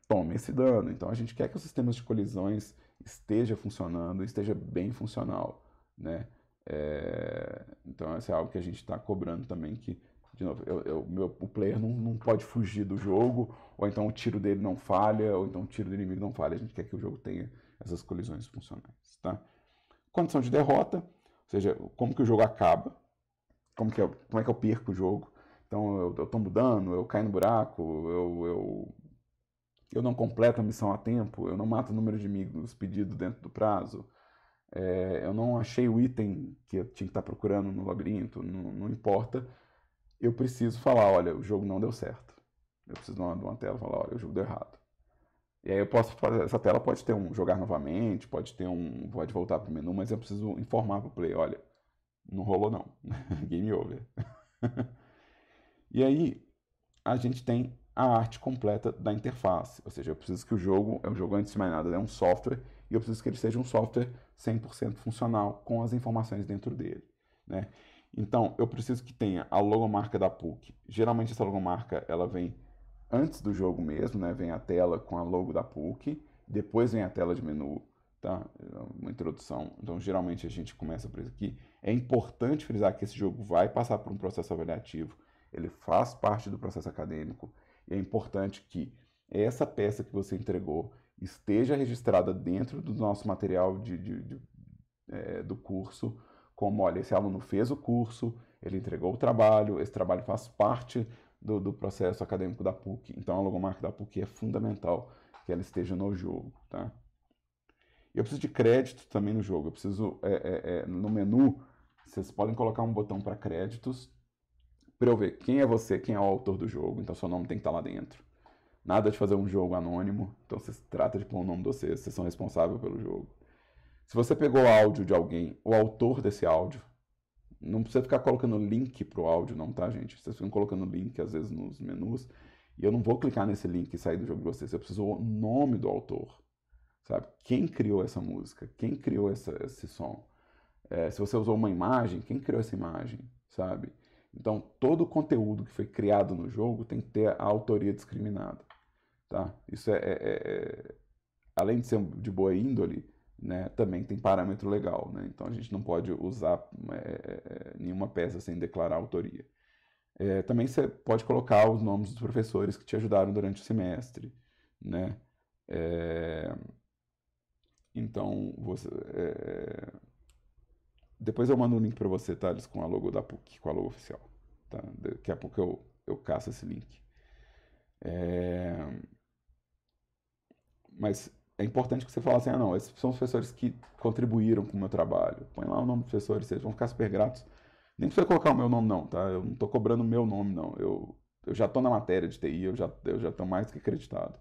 tome esse dano. Então a gente quer que os sistemas de colisões esteja funcionando, esteja bem funcional, né? É, então isso é algo que a gente está cobrando também que de novo, eu, eu, meu, o player não, não pode fugir do jogo, ou então o tiro dele não falha, ou então o tiro do inimigo não falha. A gente quer que o jogo tenha essas colisões funcionais, tá? Condição de derrota, seja, como que o jogo acaba, como, que eu, como é que eu perco o jogo. Então eu, eu tô mudando, eu caio no buraco, eu, eu, eu não completo a missão a tempo, eu não mato o número de amigos pedido dentro do prazo, é, eu não achei o item que eu tinha que estar tá procurando no labirinto, não, não importa. Eu preciso falar, olha, o jogo não deu certo. Eu preciso de uma, de uma tela falar, olha, o jogo deu errado. E aí eu posso fazer, essa tela pode ter um jogar novamente, pode ter um, pode voltar para o menu, mas eu preciso informar para o play, olha, não rolou não, game over. e aí a gente tem a arte completa da interface, ou seja, eu preciso que o jogo, é um jogo antes de mais nada, é um software, e eu preciso que ele seja um software 100% funcional, com as informações dentro dele, né? Então, eu preciso que tenha a logomarca da PUC. Geralmente essa logomarca, ela vem antes do jogo mesmo, né? Vem a tela com a logo da PUC, depois vem a tela de menu, tá? É uma introdução. Então, geralmente a gente começa por isso aqui. É importante frisar que esse jogo vai passar por um processo avaliativo. Ele faz parte do processo acadêmico e é importante que essa peça que você entregou esteja registrada dentro do nosso material de, de, de é, do curso, como olha, esse aluno fez o curso, ele entregou o trabalho, esse trabalho faz parte do, do, processo acadêmico da PUC. Então a logomarca da PUC é fundamental que ela esteja no jogo, tá? Eu preciso de crédito também no jogo. Eu preciso, é, é, é, no menu, vocês podem colocar um botão para créditos para eu ver quem é você, quem é o autor do jogo. Então seu nome tem que estar tá lá dentro. Nada de fazer um jogo anônimo. Então você trata de pôr o nome de vocês. Vocês são responsáveis pelo jogo. Se você pegou áudio de alguém, o autor desse áudio não precisa ficar colocando link para o áudio, não, tá, gente? Vocês ficam colocando link às vezes nos menus. E eu não vou clicar nesse link e sair do jogo de vocês. Eu preciso o nome do autor. Sabe? Quem criou essa música? Quem criou essa, esse som? É, se você usou uma imagem, quem criou essa imagem? Sabe? Então, todo o conteúdo que foi criado no jogo tem que ter a autoria discriminada. Tá? Isso é, é, é, é além de ser de boa índole, né, também tem parâmetro legal. Né? Então a gente não pode usar é, é, nenhuma peça sem declarar autoria. É, também você pode colocar os nomes dos professores que te ajudaram durante o semestre. Né? É, então, você, é, depois eu mando um link para você, Thales, com a logo da PUC, com a logo oficial. Tá? Daqui a pouco eu, eu caço esse link. É, mas é importante que você fale assim, ah não, esses são os professores que contribuíram com o meu trabalho. Põe lá o nome dos professores, vocês vão ficar super gratos. Nem precisa colocar o meu nome não, tá? Eu não estou cobrando o meu nome não. Eu, eu já estou na matéria de TI, eu já eu já estou mais do que acreditado.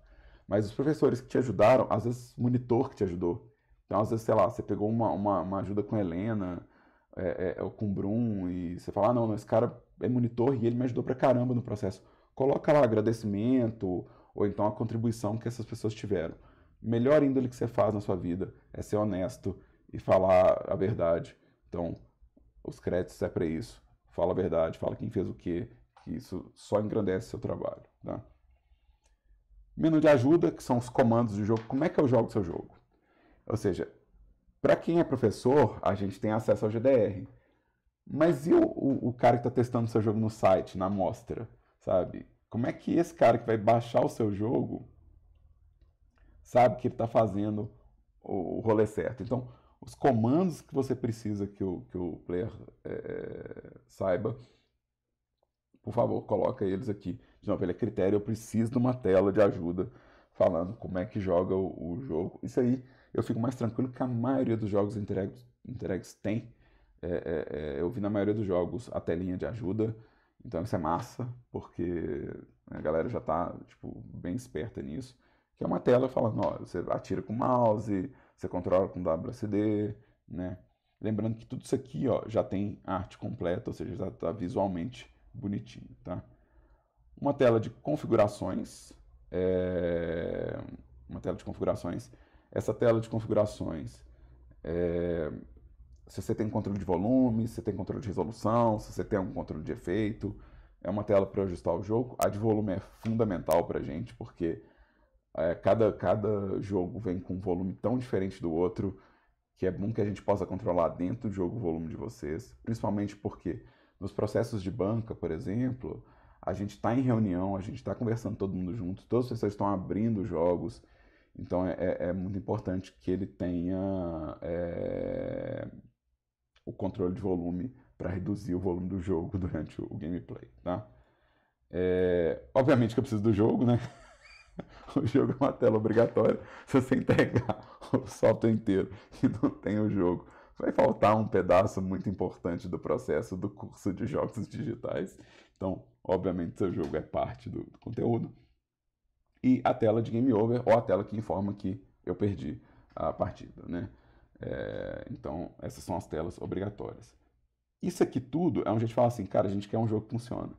Mas os professores que te ajudaram, às vezes o monitor que te ajudou. Então às vezes, sei lá, você pegou uma, uma, uma ajuda com Helena, é, é, é, ou com o Brum, e você fala, ah não, esse cara é monitor e ele me ajudou pra caramba no processo. Coloca lá agradecimento, ou então a contribuição que essas pessoas tiveram melhor índole que você faz na sua vida é ser honesto e falar a verdade. Então, os créditos é para isso. Fala a verdade, fala quem fez o quê, que isso só engrandece seu trabalho. Tá? Menu de ajuda, que são os comandos do jogo. Como é que eu jogo o seu jogo? Ou seja, para quem é professor, a gente tem acesso ao GDR. Mas e o, o, o cara que está testando o seu jogo no site, na amostra? Sabe? Como é que esse cara que vai baixar o seu jogo sabe que ele está fazendo o, o rolê certo. Então, os comandos que você precisa que o, que o player é, é, saiba, por favor, coloca eles aqui. De novo, ele é critério, eu preciso de uma tela de ajuda falando como é que joga o, o jogo. Isso aí eu fico mais tranquilo que a maioria dos jogos entregues tem. É, é, é, eu vi na maioria dos jogos a telinha de ajuda, então isso é massa, porque a galera já está tipo, bem esperta nisso que é uma tela falando, ó, você atira com o mouse, você controla com WSD, né? Lembrando que tudo isso aqui, ó, já tem arte completa, ou seja, já está visualmente bonitinho, tá? Uma tela de configurações, é... uma tela de configurações. Essa tela de configurações, é... se você tem controle de volume, se você tem controle de resolução, se você tem um controle de efeito, é uma tela para ajustar o jogo. A de volume é fundamental para gente, porque é, cada, cada jogo vem com um volume tão diferente do outro que é bom que a gente possa controlar dentro do jogo o volume de vocês, principalmente porque nos processos de banca, por exemplo, a gente está em reunião, a gente está conversando todo mundo junto, todos vocês estão abrindo jogos, então é, é, é muito importante que ele tenha é, o controle de volume para reduzir o volume do jogo durante o, gameplay, tá? É, obviamente que eu preciso do jogo, né? O jogo é uma tela obrigatória. Se você entregar o software inteiro e não tem o jogo, vai faltar um pedaço muito importante do processo do curso de jogos digitais. Então, obviamente, seu jogo é parte do, do conteúdo. E a tela de game over ou a tela que informa que eu perdi a partida, né? É, então, essas são as telas obrigatórias. Isso aqui tudo é onde a gente fala assim, cara, a gente quer um jogo que funciona.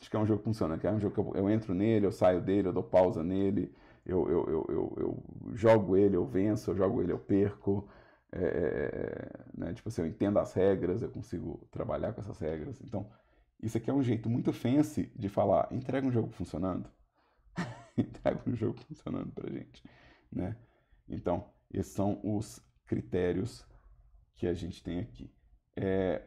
Acho que é um jogo que funciona, que é um jogo que eu, eu entro nele, eu saio dele, eu dou pausa nele, eu, eu, eu, eu jogo ele, eu venço, eu jogo ele, eu perco. É, é, é, né? Tipo assim, eu entendo as regras, eu consigo trabalhar com essas regras. Então, isso aqui é um jeito muito fancy de falar, entrega um jogo funcionando. entrega um jogo funcionando pra gente, né? Então, esses são os critérios que a gente tem aqui. É,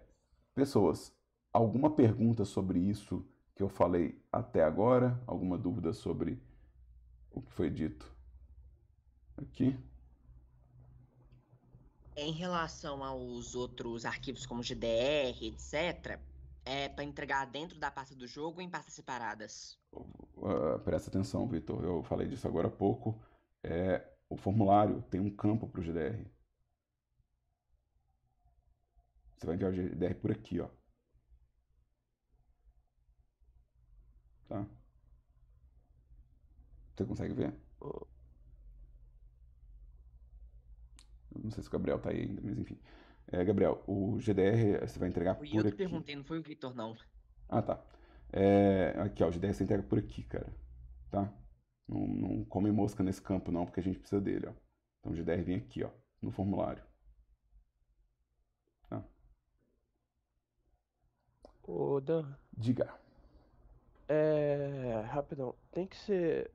pessoas, alguma pergunta sobre isso que eu falei até agora? Alguma dúvida sobre o que foi dito aqui? Em relação aos outros arquivos como GDR, etc., é para entregar dentro da pasta do jogo ou em pastas separadas? Uh, presta atenção, Vitor. Eu falei disso agora há pouco. É, o formulário tem um campo para o GDR. Você vai enviar o GDR por aqui, ó. Tá. Você consegue ver? Não sei se o Gabriel tá aí ainda, mas enfim. É, Gabriel, o GDR você vai entregar por aqui. Eu te perguntei, não foi o Victor, não. Ah, tá. É, aqui, ó, o GDR você entrega por aqui, cara. Tá? Não, não come mosca nesse campo, não, porque a gente precisa dele, ó. Então o GDR vem aqui, ó, no formulário. Tá? Dan. Diga. É. Rapidão. Tem que ser.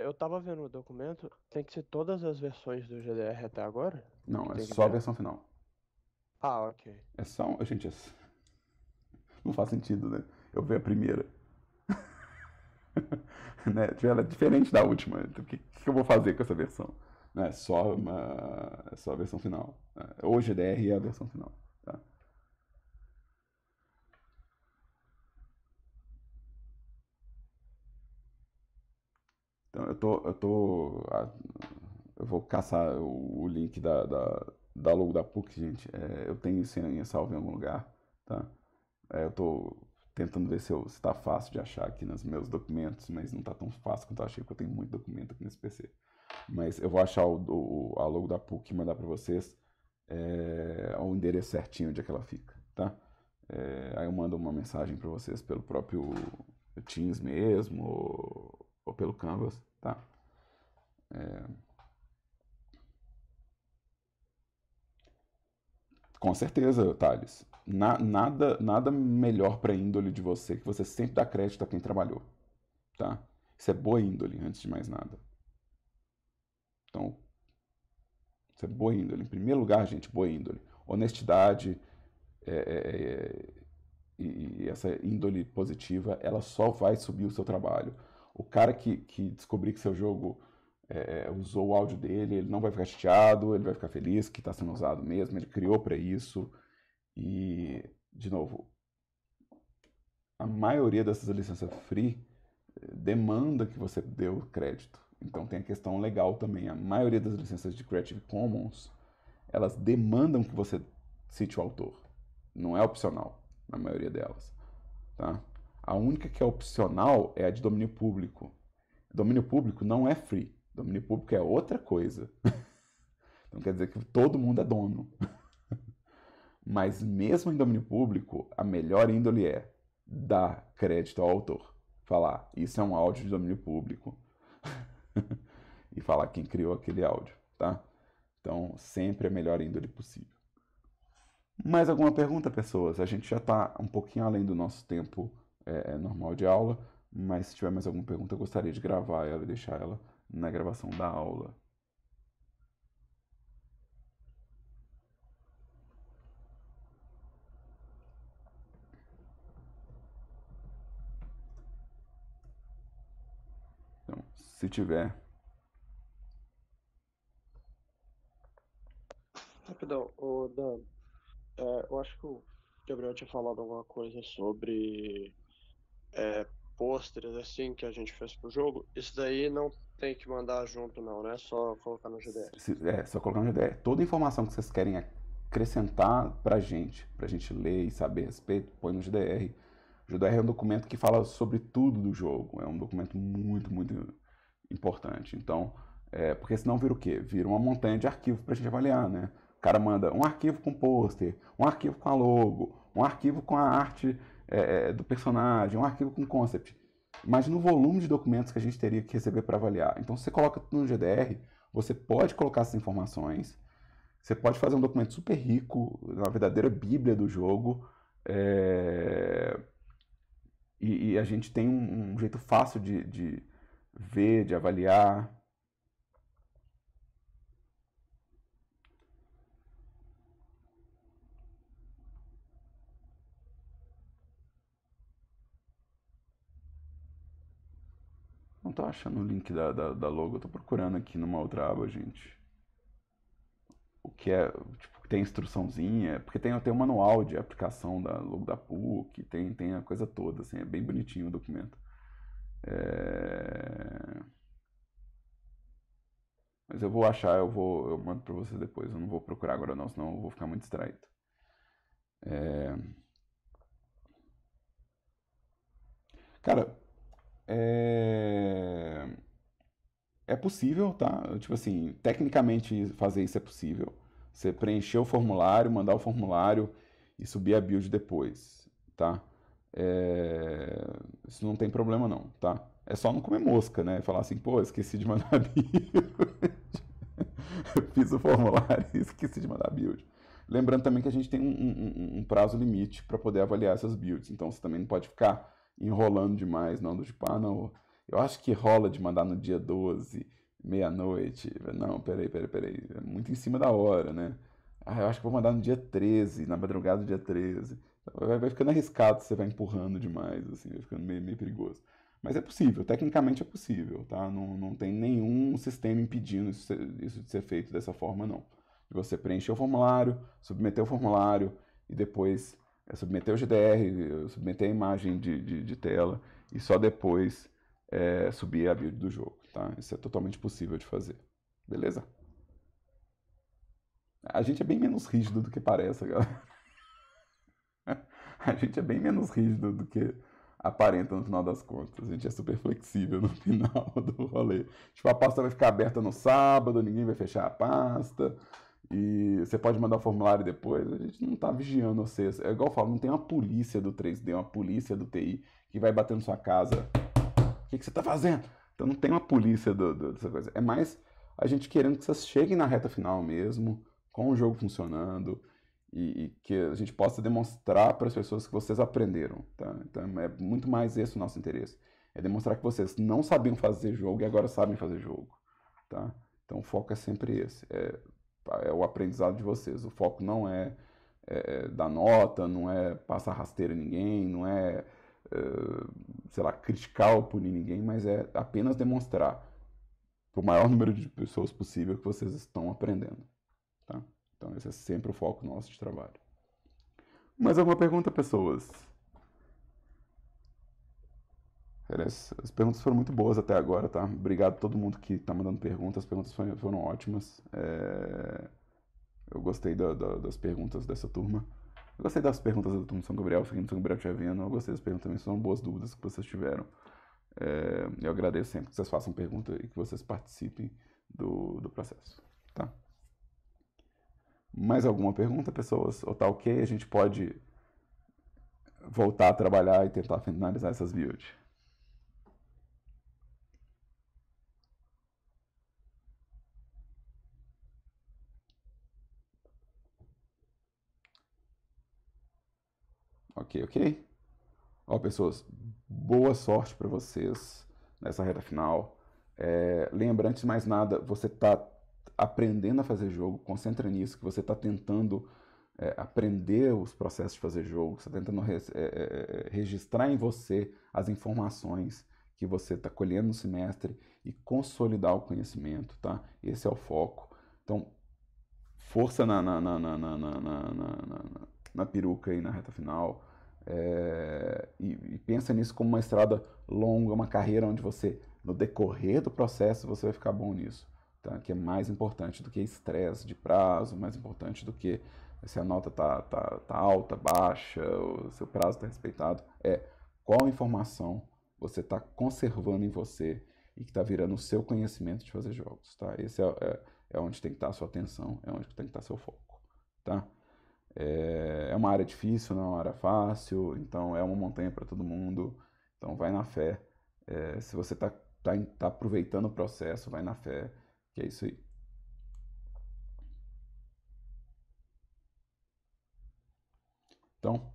Eu tava vendo o documento, tem que ser todas as versões do GDR até agora? Não, é só a versão final. Ah, ok. É só. Gente, é... não faz sentido, né? Eu vi a primeira. né? Tipo, ela é diferente da última. Então, o que, que eu vou fazer com essa versão? Não, né? é só, uma... é só a versão final. É, o GDR é a versão final. Então eu tô. Eu, tô, eu vou caçar o, link da, da, da logo da PUC, gente. É, eu tenho isso em salvo em algum lugar. Tá? É, eu tô tentando ver se, eu, se tá fácil de achar aqui nos meus documentos, mas não tá tão fácil quanto eu achei, porque eu tenho muito documento aqui nesse PC. Mas eu vou achar o, o a logo da PUC e mandar para vocês é, o endereço certinho onde é que ela fica, tá? É, aí eu mando uma mensagem para vocês pelo próprio Teams mesmo, ou pelo Canvas, tá? É... Com certeza, Thales. Na, nada, nada melhor para a índole de você que você sempre dá crédito a quem trabalhou, tá? Isso é boa índole, antes de mais nada. Então, isso é boa índole. Em primeiro lugar, gente, boa índole. Honestidade é, é, é, e essa índole positiva, ela só vai subir o seu trabalho o cara que, que descobrir que seu jogo é, é, usou o áudio dele, ele não vai ficar chateado, ele vai ficar feliz que está sendo usado mesmo, ele criou para isso. E, de novo, a maioria dessas licenças free eh, demanda que você dê o crédito. Então tem a questão legal também. A maioria das licenças de Creative Commons, elas demandam que você cite o autor. Não é opcional, na maioria delas. Tá? A única que é opcional é a de domínio público. Domínio público não é free. Domínio público é outra coisa. Não quer dizer que todo mundo é dono. Mas mesmo em domínio público, a melhor índole é dar crédito ao autor. Falar, isso é um áudio de domínio público. e falar quem criou aquele áudio, tá? Então, sempre a melhor índole possível. Mais alguma pergunta, pessoas? A gente já está um pouquinho além do nosso tempo é, é, normal de aula, mas se tiver mais alguma pergunta, eu gostaria de gravar ela e deixar ela na gravação da aula. Então, se tiver. Rapidão, ô Dan, é, eu acho que o Gabriel tinha falado alguma coisa sobre é, pôsteres assim que a gente fez pro jogo, isso daí não tem que mandar junto não, né? Só colocar no GDR. É, só colocar no GDR. Toda informação que vocês querem acrescentar pra gente, pra gente ler e saber a respeito, põe no GDR. O GDR é um documento que fala sobre tudo do jogo, é um documento muito, muito importante. Então, é, porque senão vira o quê? Vira uma montanha de arquivo pra gente avaliar, né? O cara manda um arquivo com pôster, um arquivo com a logo, um arquivo com a arte é, é, do personagem, um arquivo com concept. mas no volume de documentos que a gente teria que receber para avaliar. Então, você coloca tudo no GDR, você pode colocar essas informações, você pode fazer um documento super rico, uma verdadeira bíblia do jogo, é... e, e, a gente tem um, um jeito fácil de, de ver, de avaliar. tô tá achando o link da, da, da logo, eu tô procurando aqui numa outra aba, gente. O que é, tipo, tem instruçãozinha, é porque tem até um manual de aplicação da logo da PUC, tem, tem a coisa toda, assim, é bem bonitinho o documento. É... Mas eu vou achar, eu vou, eu mando para você depois, eu não vou procurar agora não, senão eu vou ficar muito distraído. É... Cara, é, é possível, tá? Tipo assim, tecnicamente fazer isso é possível. Você preencher o formulário, mandar o formulário e subir a build depois, tá? É... Isso não tem problema não, tá? É só não comer mosca, né? Falar assim, pô, esqueci de mandar a build. Fiz o formulário e esqueci de mandar a build. Lembrando também que a gente tem um, um, um prazo limite para poder avaliar essas builds. Então você também não pode ficar enrolando demais, não. Do tipo, ah, não, eu acho que rola de mandar no dia 12, meia-noite. Não, peraí, peraí, peraí. É muito em cima da hora, né? Ah, eu acho que vou mandar no dia 13, na madrugada do dia 13. Vai, vai ficando arriscado, você vai empurrando demais, assim, vai ficando meio, meio perigoso. Mas é possível, tecnicamente é possível, tá? Não, não tem nenhum sistema impedindo isso, isso de ser feito dessa forma, não. Você preencher o formulário, submeter o formulário e depois é submeter o GDR, submeter a imagem de, de, de tela e só depois é, subir a build do jogo. Tá? Isso é totalmente possível de fazer. Beleza? A gente é bem menos rígido do que parece, galera. A gente é bem menos rígido do que aparenta no final das contas. A gente é super flexível no final do rolê. Tipo, a pasta vai ficar aberta no sábado, ninguém vai fechar a pasta. E você pode mandar o formulário depois. A gente não está vigiando vocês É igual eu falo, não tem uma polícia do 3D, é uma polícia do TI que vai bater na sua casa. O que, que você está fazendo? Então não tem uma polícia do, do, dessa coisa. É mais a gente querendo que vocês cheguem na reta final mesmo, com o jogo funcionando e, e que a gente possa demonstrar para as pessoas que vocês aprenderam. Tá? Então é muito mais esse o nosso interesse. É demonstrar que vocês não sabiam fazer jogo e agora sabem fazer jogo. Tá? Então o foco é sempre esse. É é o aprendizado de vocês. O foco não é, é, é dar nota, não é passar rasteira em ninguém, não é, é, sei lá, criticar ou punir ninguém, mas é apenas demonstrar para o maior número de pessoas possível que vocês estão aprendendo. Tá? Então, esse é sempre o foco nosso de trabalho. Mais alguma pergunta, pessoas? As perguntas foram muito boas até agora, tá? Obrigado a todo mundo que está mandando perguntas. As perguntas foram ótimas. É... Eu gostei da, da, das perguntas dessa turma. Eu gostei das perguntas da turma de São Gabriel. Fiquei no São Gabriel te vendo. Eu gostei das perguntas também. São boas dúvidas que vocês tiveram. É... Eu agradeço sempre que vocês façam pergunta e que vocês participem do, do processo, tá? Mais alguma pergunta, pessoas? Ou tá ok? A gente pode voltar a trabalhar e tentar finalizar essas builds. Ok, ok? Ó, pessoas, boa sorte para vocês nessa reta final. É, lembra, antes de mais nada, você está aprendendo a fazer jogo, concentra nisso, que você está tentando é, aprender os processos de fazer jogo, você está tentando re é, registrar em você as informações que você está colhendo no semestre e consolidar o conhecimento, tá? Esse é o foco. Então, força na, na, na, na, na, na, na, na, na peruca aí na reta final é, e, e pensa nisso como uma estrada longa, uma carreira onde você, no decorrer do processo, você vai ficar bom nisso. Tá? Que é mais importante do que estresse de prazo, mais importante do que se a nota tá, tá, tá alta, baixa, o seu prazo está respeitado. É qual informação você está conservando em você e que está virando o seu conhecimento de fazer jogos. Tá? Esse é, é, é onde tem que estar tá a sua atenção, é onde tem que estar tá seu foco. Tá? É, é, uma área difícil, não é uma área fácil, então é uma montanha para todo mundo. Então vai na fé. É, se você está tá, tá, tá aproveitando o processo, vai na fé, que é isso aí. Então,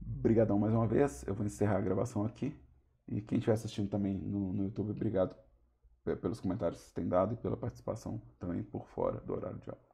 brigadão mais uma vez. Eu vou encerrar a gravação aqui. E quem estiver assistindo também no, no YouTube, obrigado é, pelos comentários que vocês têm dado e pela participação também por fora do horário de aula.